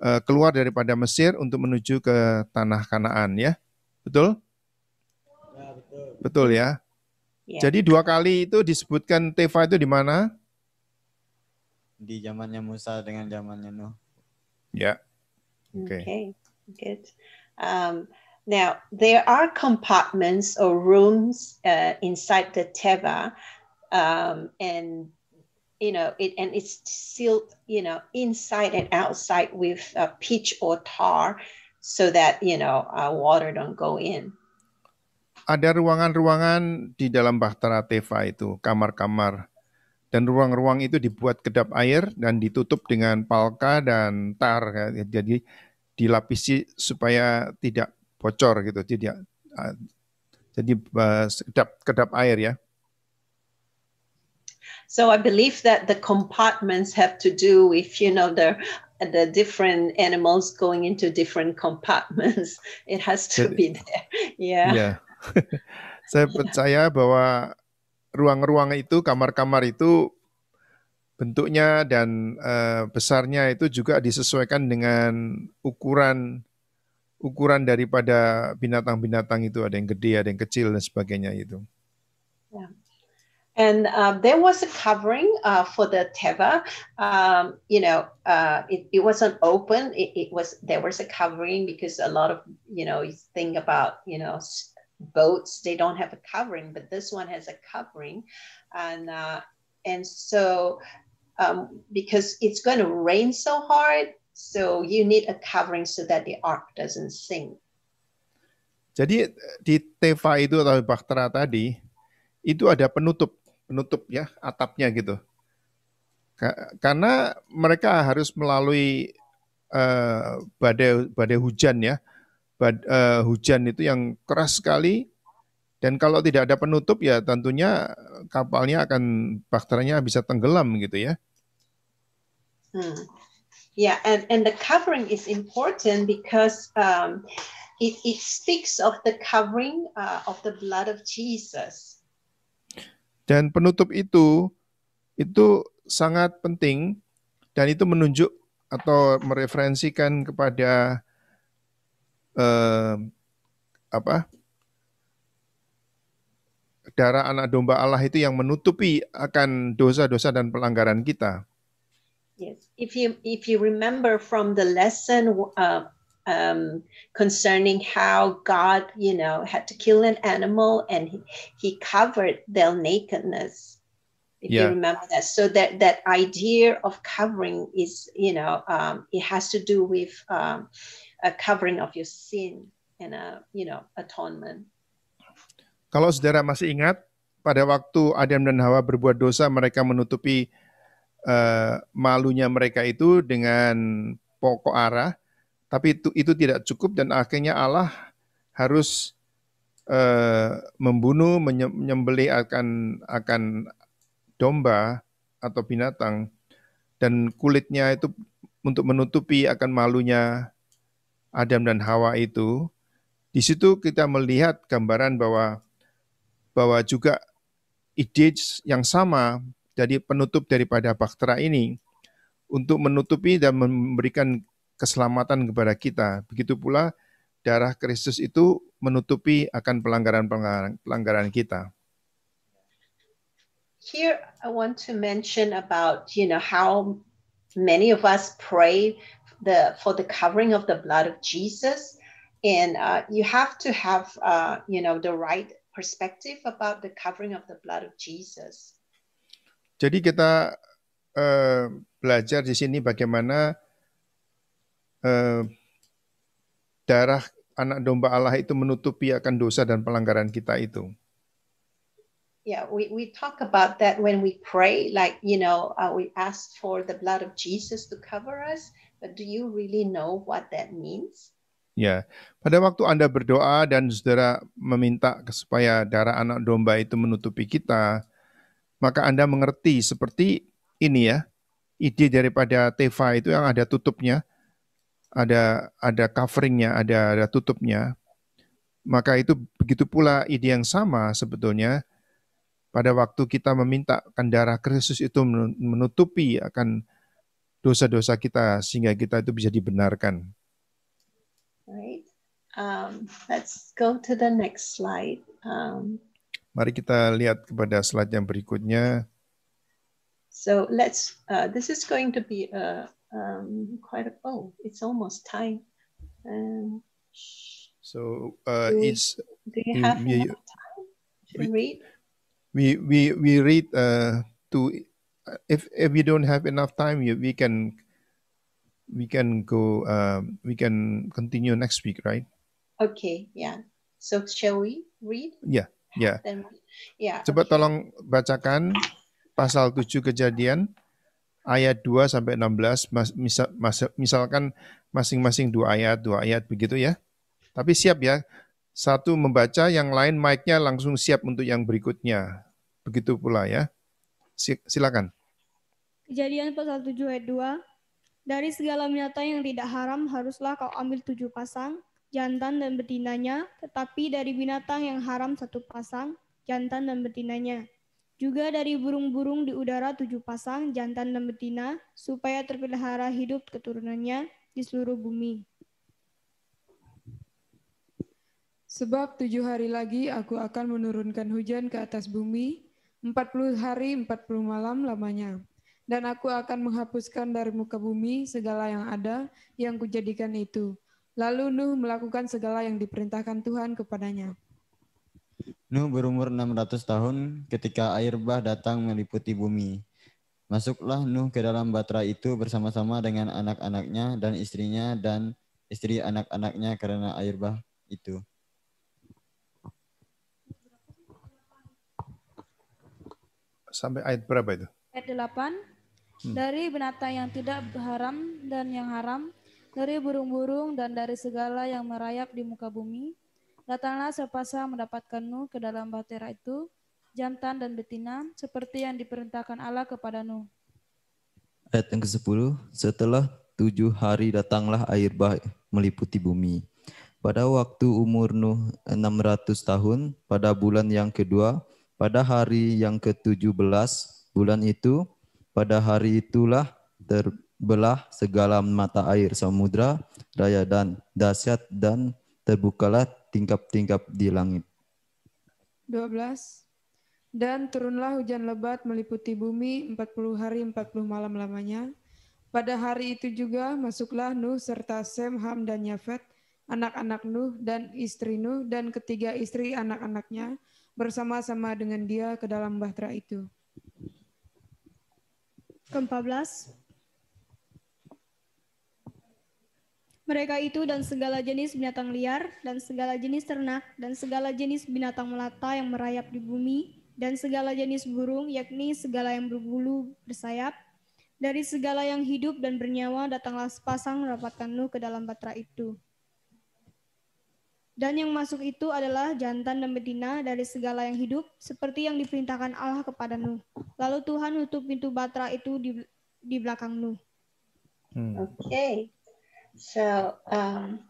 eh, keluar daripada Mesir untuk menuju ke tanah Kanaan ya. Betul? Betul ya. ya. Jadi dua kali itu disebutkan Teva itu di mana? Di zamannya Musa dengan zamannya Nuh. Ya. Oke. Okay. okay. Good. Um, now there are compartments or rooms uh, inside the Teva, um, and you know it and it's sealed you know inside and outside with uh, pitch or tar so that you know uh, water don't go in ada ruangan-ruangan di dalam Bahtera Teva itu, kamar-kamar. Dan ruang-ruang itu dibuat kedap air dan ditutup dengan palka dan tar. Jadi dilapisi supaya tidak bocor gitu, tidak ah, jadi kedap eh, kedap air ya. So I believe that the compartments have to do with you know the the different animals going into different compartments. It has to be there. Yeah. Yeah. saya percaya bahwa ruang-ruang itu, kamar-kamar itu bentuknya dan uh, besarnya itu juga disesuaikan dengan ukuran ukuran daripada binatang-binatang itu ada yang gede, ada yang kecil dan sebagainya itu. Yeah. And uh, there was a covering uh, for the teva. Um, you know, uh, it, it wasn't open. It, it was there was a covering because a lot of you know you think about you know boats they don't have a covering but this one has a covering and uh, and so um, because it's going to rain so hard so you need a covering so that the ark doesn't sink jadi eh, di Teva itu atau Bahtera tadi itu ada penutup penutup ya atapnya gitu karena mereka harus melalui uh, badai badai hujan ya bad, uh, hujan itu yang keras sekali dan kalau tidak ada penutup ya tentunya eh, kapalnya akan bakterinya bisa tenggelam gitu ya. Hmm. Yeah, and, and the covering is important because um, it, it speaks of the covering uh, of the blood of Jesus. Dan penutup itu itu sangat penting dan itu menunjuk atau mereferensikan kepada eh, apa darah anak domba Allah itu yang menutupi akan dosa-dosa dan pelanggaran kita. Yes, if you if you remember from the lesson uh, um, concerning how God, you know, had to kill an animal and he, he covered their nakedness. If yeah. you remember that, so that that idea of covering is, you know, um, it has to do with um, a covering of your sin and a you know atonement. Kalau saudara masih ingat pada waktu Adam dan Hawa berbuat dosa mereka menutupi uh, malunya mereka itu dengan pokok arah, tapi itu itu tidak cukup dan akhirnya Allah harus uh, membunuh menyembelih akan akan domba atau binatang dan kulitnya itu untuk menutupi akan malunya Adam dan Hawa itu, di situ kita melihat gambaran bahwa bahwa juga ide yang sama jadi penutup daripada baktera ini untuk menutupi dan memberikan keselamatan kepada kita. Begitu pula darah Kristus itu menutupi akan pelanggaran-pelanggaran kita. Here I want to mention about you know how many of us pray the for the covering of the blood of Jesus, and uh, you have to have uh, you know the right perspective about the covering of the blood of Jesus. Jadi kita uh, belajar di sini bagaimana uh, darah anak domba Allah itu menutupi akan dosa dan pelanggaran kita itu. Yeah, we, we talk about that when we pray, like, you know, uh, we ask for the blood of Jesus to cover us. But do you really know what that means? Ya, pada waktu Anda berdoa dan saudara meminta supaya darah anak domba itu menutupi kita, maka Anda mengerti seperti ini ya, ide daripada teva itu yang ada tutupnya, ada ada coveringnya, ada ada tutupnya. Maka itu begitu pula ide yang sama sebetulnya pada waktu kita meminta darah Kristus itu menutupi akan dosa-dosa kita sehingga kita itu bisa dibenarkan. Right. Um, let's go to the next slide. Um, Mari kita lihat kepada slide yang berikutnya. So let's. Uh, this is going to be a, um, quite a. Oh, it's almost time. Um, so uh, do, it's. Do you have we, enough time to we, read? We we we read uh, to if if you don't have enough time, you, we can we can go uh, we can continue next week, right? Okay, yeah. So shall we read? Yeah, yeah. Then, yeah. Coba okay. tolong bacakan pasal 7 Kejadian ayat 2 sampai 16 mas, misal, mas, misalkan masing-masing dua ayat, dua ayat begitu ya. Tapi siap ya. Satu membaca, yang lain mic-nya langsung siap untuk yang berikutnya. Begitu pula ya. Silakan. Kejadian pasal 7 ayat 2. Dari segala binatang yang tidak haram haruslah kau ambil tujuh pasang, jantan dan betinanya, tetapi dari binatang yang haram satu pasang, jantan dan betinanya. Juga dari burung-burung di udara tujuh pasang, jantan dan betina, supaya terpelihara hidup keturunannya di seluruh bumi. Sebab tujuh hari lagi aku akan menurunkan hujan ke atas bumi, 40 hari 40 malam lamanya. Dan aku akan menghapuskan dari muka bumi segala yang ada yang kujadikan itu. Lalu Nuh melakukan segala yang diperintahkan Tuhan kepadanya. Nuh berumur 600 tahun ketika air bah datang meliputi bumi. Masuklah Nuh ke dalam batra itu bersama-sama dengan anak-anaknya dan istrinya dan istri anak-anaknya karena air bah itu. sampai ayat berapa itu? Ayat 8. Hmm. Dari binatang yang tidak haram dan yang haram, dari burung-burung dan dari segala yang merayap di muka bumi, datanglah sepasang mendapatkan ke dalam bahtera itu, jantan dan betina, seperti yang diperintahkan Allah kepada Nuh. Ayat yang ke-10, setelah tujuh hari datanglah air bah meliputi bumi. Pada waktu umur Nuh 600 tahun, pada bulan yang kedua, pada hari yang ke-17 bulan itu, pada hari itulah terbelah segala mata air samudra raya dan dahsyat dan terbukalah tingkap-tingkap di langit. 12. Dan turunlah hujan lebat meliputi bumi 40 hari 40 malam lamanya. Pada hari itu juga masuklah Nuh serta Sem, Ham, dan Yafet, anak-anak Nuh dan istri Nuh dan ketiga istri anak-anaknya, bersama-sama dengan dia ke dalam bahtera itu. Ke-14. Mereka itu dan segala jenis binatang liar, dan segala jenis ternak, dan segala jenis binatang melata yang merayap di bumi, dan segala jenis burung, yakni segala yang berbulu bersayap. Dari segala yang hidup dan bernyawa, datanglah sepasang rapatkan Nuh ke dalam batra itu. Dan yang masuk itu adalah jantan dan betina dari segala yang hidup, seperti yang diperintahkan Allah kepada Nuh. Lalu Tuhan nutup pintu batra itu di, di belakang Nuh. Hmm. Okay, so um,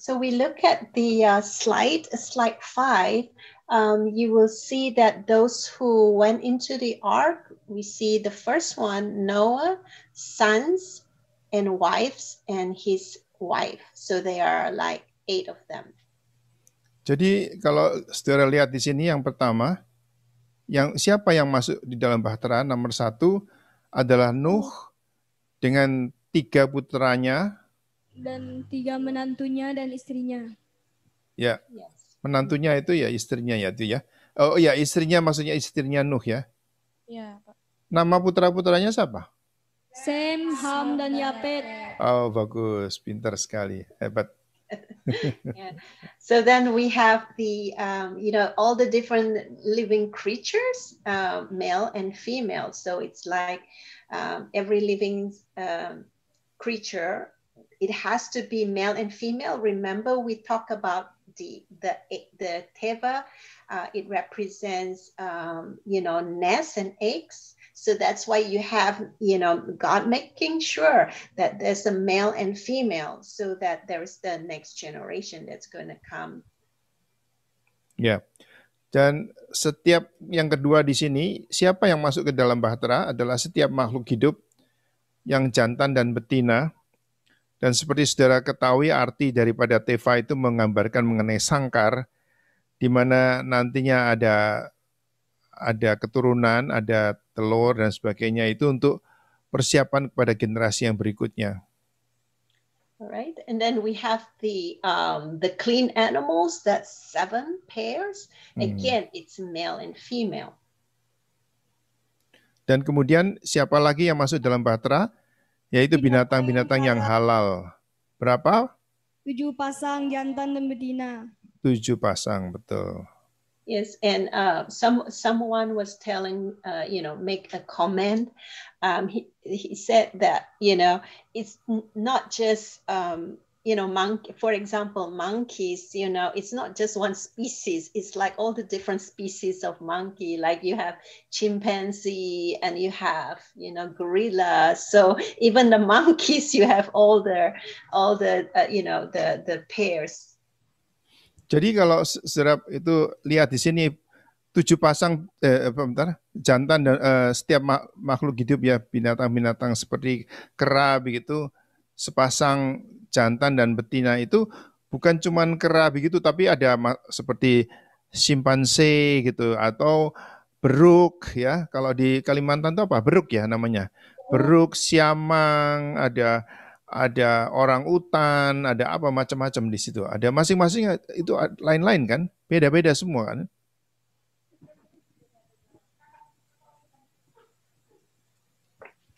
so we look at the uh, slide, slide five. Um, you will see that those who went into the ark, we see the first one, Noah, sons and wives and his wife. So they are like eight of them. Jadi kalau saudara lihat di sini yang pertama, yang siapa yang masuk di dalam bahtera nomor satu adalah Nuh dengan tiga putranya dan tiga menantunya dan istrinya. Ya, yes. menantunya itu ya istrinya ya itu ya. Oh ya istrinya maksudnya istrinya Nuh ya. Ya Pak. Nama putra putranya siapa? Sem, Ham dan Yapet. Oh bagus, pintar sekali, hebat. yeah. So then we have the, um, you know, all the different living creatures, uh, male and female. So it's like um, every living um, creature, it has to be male and female. Remember, we talk about the the the teva. Uh, it represents, um, you know, nests and eggs. So that's why you have, you know, God making sure that there's a male and female so that there's the next generation that's going to come. Yeah. Dan setiap yang kedua di sini, siapa yang masuk ke dalam bahtera adalah setiap makhluk hidup yang jantan dan betina. Dan seperti saudara ketahui arti daripada teva itu menggambarkan mengenai sangkar, di mana nantinya ada ada keturunan, ada telur dan sebagainya itu untuk persiapan kepada generasi yang berikutnya. Alright, and then we have the um, the clean animals. That's seven pairs. Hmm. Again, hmm. it's male and female. Dan kemudian siapa lagi yang masuk dalam bahtera? Yaitu binatang-binatang yang halal. Berapa? Tujuh pasang jantan dan betina. Tujuh pasang, betul. Yes, and uh, some someone was telling, uh, you know, make a comment. Um, he, he said that you know it's not just um, you know monkey for example monkeys you know it's not just one species it's like all the different species of monkey like you have chimpanzee and you have you know gorilla so even the monkeys you have all the all the uh, you know the the pairs Jadi kalau serap itu lihat di sini tujuh pasang eh, bentar, jantan dan eh, setiap makhluk hidup ya binatang-binatang seperti kera begitu sepasang jantan dan betina itu bukan cuman kera begitu tapi ada seperti simpanse gitu atau beruk ya kalau di Kalimantan itu apa beruk ya namanya beruk siamang ada ada orang utan, ada apa macam-macam di situ. Ada masing-masing itu lain-lain kan? Beda-beda semua kan?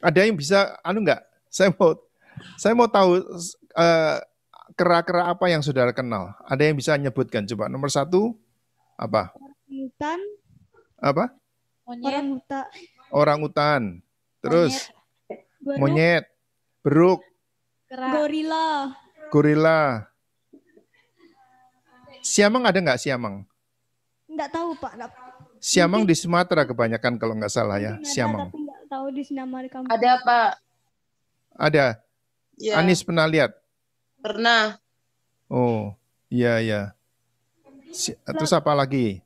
Ada yang bisa anu enggak? Saya mau saya mau tahu kera eh, kera-kera apa yang saudara kenal? Ada yang bisa nyebutkan coba? Nomor satu apa? Hutan. Apa? Orang hutan. Orang hutan. Terus monyet, monyet beruk, Kera. Gorila. Gorila. Siamang ada nggak Siamang? Nggak tahu Pak. Nggak. Siamang di Sumatera kebanyakan kalau nggak salah ya. Nggak Siamang. Tapi nggak tahu di Ada Pak. Ada. Ya. Anis pernah lihat? Pernah. Oh, iya iya. Si, terus apa lagi?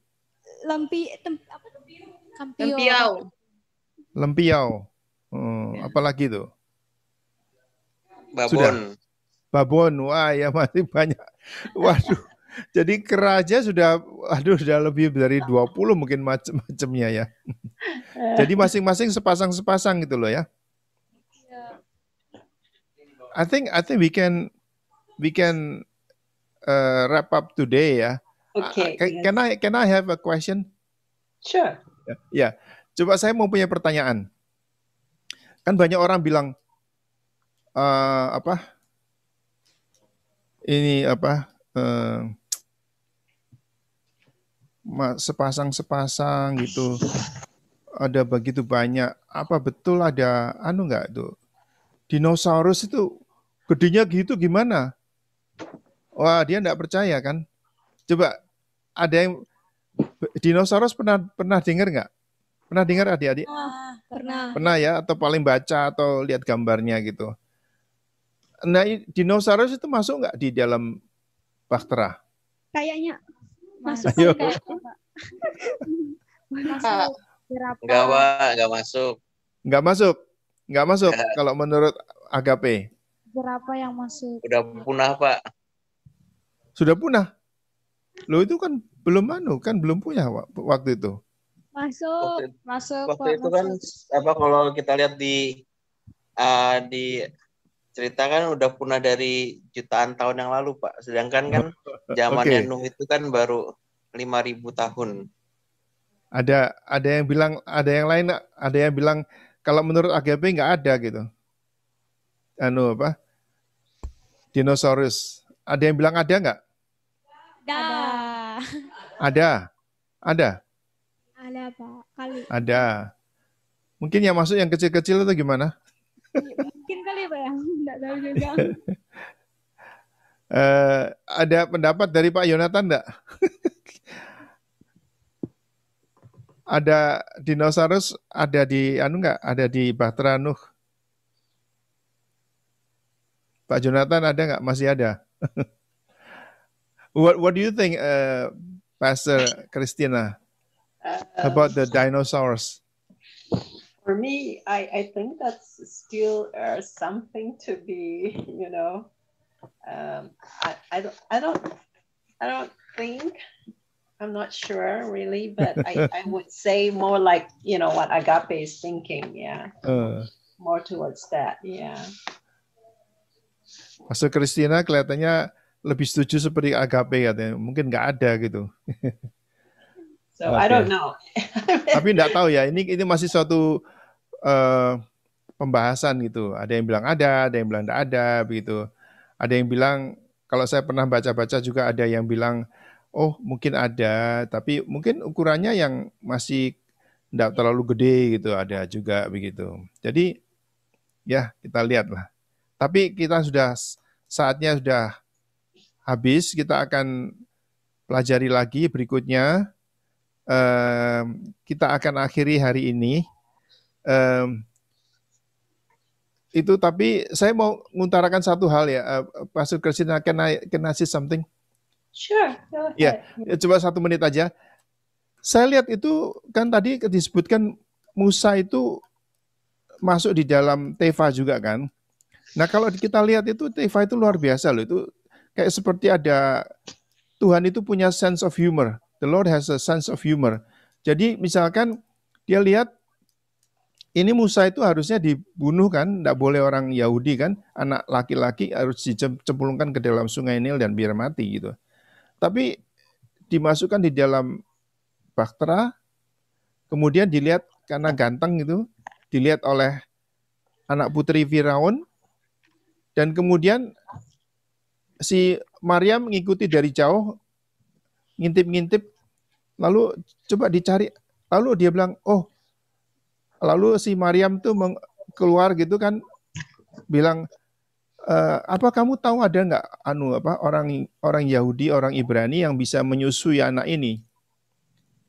Lempi, tem, apa? Lempiau. Lempiau. Oh, ya. Apalagi tuh? Babon. Sudah. Babon, wah ya masih banyak. Waduh. Jadi keraja sudah, aduh sudah lebih dari 20 mungkin macam-macamnya ya. Jadi masing-masing sepasang-sepasang gitu loh ya. Iya. I think I think we can we can uh, wrap up today ya. Okay. Can, iya. can I can I have a question? Sure. Ya, yeah. coba saya mau punya pertanyaan. Kan banyak orang bilang uh, apa ini apa uh, eh, sepasang sepasang gitu ada begitu banyak apa betul ada anu nggak tuh dinosaurus itu gedenya gitu gimana wah dia nggak percaya kan coba ada yang dinosaurus pernah pernah dengar nggak pernah dengar adik-adik ah, pernah pernah ya atau paling baca atau lihat gambarnya gitu Nah, dinosaurus itu masuk nggak di dalam baktera? Kayaknya masuk. Ayo. Masuk. masuk. Enggak, Pak. Enggak masuk. Enggak masuk. Enggak masuk gak. kalau menurut Agp. Berapa yang masuk? Sudah punah, Pak. Sudah punah? Lo itu kan belum anu, kan belum punya waktu itu. Masuk, waktu, masuk. Waktu Pak, itu kan masuk. kan apa kalau kita lihat di uh, di cerita kan udah punah dari jutaan tahun yang lalu pak sedangkan kan zaman okay. Nuh itu kan baru lima ribu tahun ada ada yang bilang ada yang lain ada yang bilang kalau menurut AGP nggak ada gitu anu apa dinosaurus ada yang bilang ada nggak ada ada ada ada pak kali ada mungkin yang masuk yang kecil-kecil itu gimana iya, mungkin kali pak ya nggak tahu juga uh, ada pendapat dari pak Yonatan enggak? ada dinosaurus ada di anu nggak ada di Bahtera Nuh Pak Jonathan ada nggak masih ada what what do you think uh, Pastor Christina uh, about the dinosaurs for me, I, I think that's still uh, something to be, you know, um, I, I, don't, I don't, I don't think, I'm not sure really, but I, I would say more like, you know, what agape is thinking. Yeah. Uh. More towards that. Yeah. Pastor Christina kelihatannya lebih setuju seperti agape katanya. Mungkin nggak ada gitu. So okay. I don't know. Tapi nggak tahu ya. Ini ini masih suatu Eh, pembahasan gitu. Ada yang bilang ada, ada yang bilang tidak ada, begitu. Ada yang bilang kalau saya pernah baca-baca juga ada yang bilang oh mungkin ada, tapi mungkin ukurannya yang masih tidak terlalu gede gitu ada juga begitu. Jadi ya kita lihatlah. Tapi kita sudah saatnya sudah habis, kita akan pelajari lagi berikutnya. kita akan akhiri hari ini Um, itu tapi saya mau mengutarakan satu hal ya, eh, Pastor Christina, can I, can I say something? Sure. Ya, yeah. Ya, coba satu menit aja. Saya lihat itu kan tadi disebutkan Musa itu masuk di dalam Teva juga kan. Nah kalau kita lihat itu Teva itu luar biasa loh. Itu kayak seperti ada Tuhan itu punya sense of humor. The Lord has a sense of humor. Jadi misalkan dia lihat ini Musa itu harusnya dibunuh kan, tidak boleh orang Yahudi kan, anak laki-laki harus dicemplungkan ke dalam sungai Nil dan biar mati gitu. Tapi dimasukkan di dalam baktera, kemudian dilihat karena ganteng gitu, dilihat oleh anak putri Firaun, dan kemudian si Maryam mengikuti dari jauh, ngintip-ngintip, lalu coba dicari, lalu dia bilang, oh Lalu si Mariam tuh meng, keluar gitu kan bilang e, apa kamu tahu ada nggak anu apa orang orang Yahudi orang Ibrani yang bisa menyusui anak ini?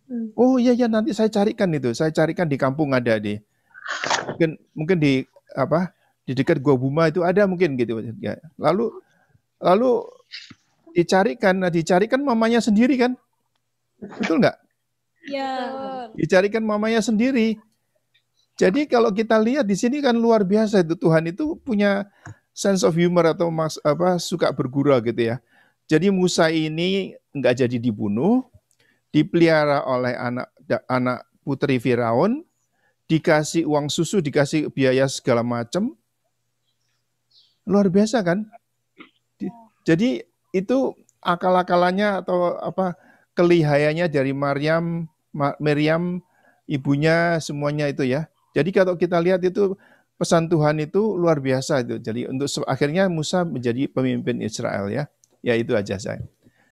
Hmm. Oh iya ya nanti saya carikan itu, saya carikan di kampung ada deh mungkin mungkin di apa di dekat gua Buma itu ada mungkin gitu. Ya, lalu lalu dicarikan, nah dicarikan mamanya sendiri kan, betul nggak? Ya. Dicarikan mamanya sendiri. Jadi kalau kita lihat di sini kan luar biasa itu Tuhan itu punya sense of humor atau mas, apa suka bergurau gitu ya. Jadi Musa ini nggak jadi dibunuh, dipelihara oleh anak anak putri Firaun, dikasih uang susu, dikasih biaya segala macam. Luar biasa kan? jadi itu akal-akalannya atau apa kelihayanya dari Maryam Maryam ibunya semuanya itu ya jadi kalau kita lihat itu pesan Tuhan itu luar biasa itu. Jadi untuk akhirnya Musa menjadi pemimpin Israel ya. Ya itu aja saya.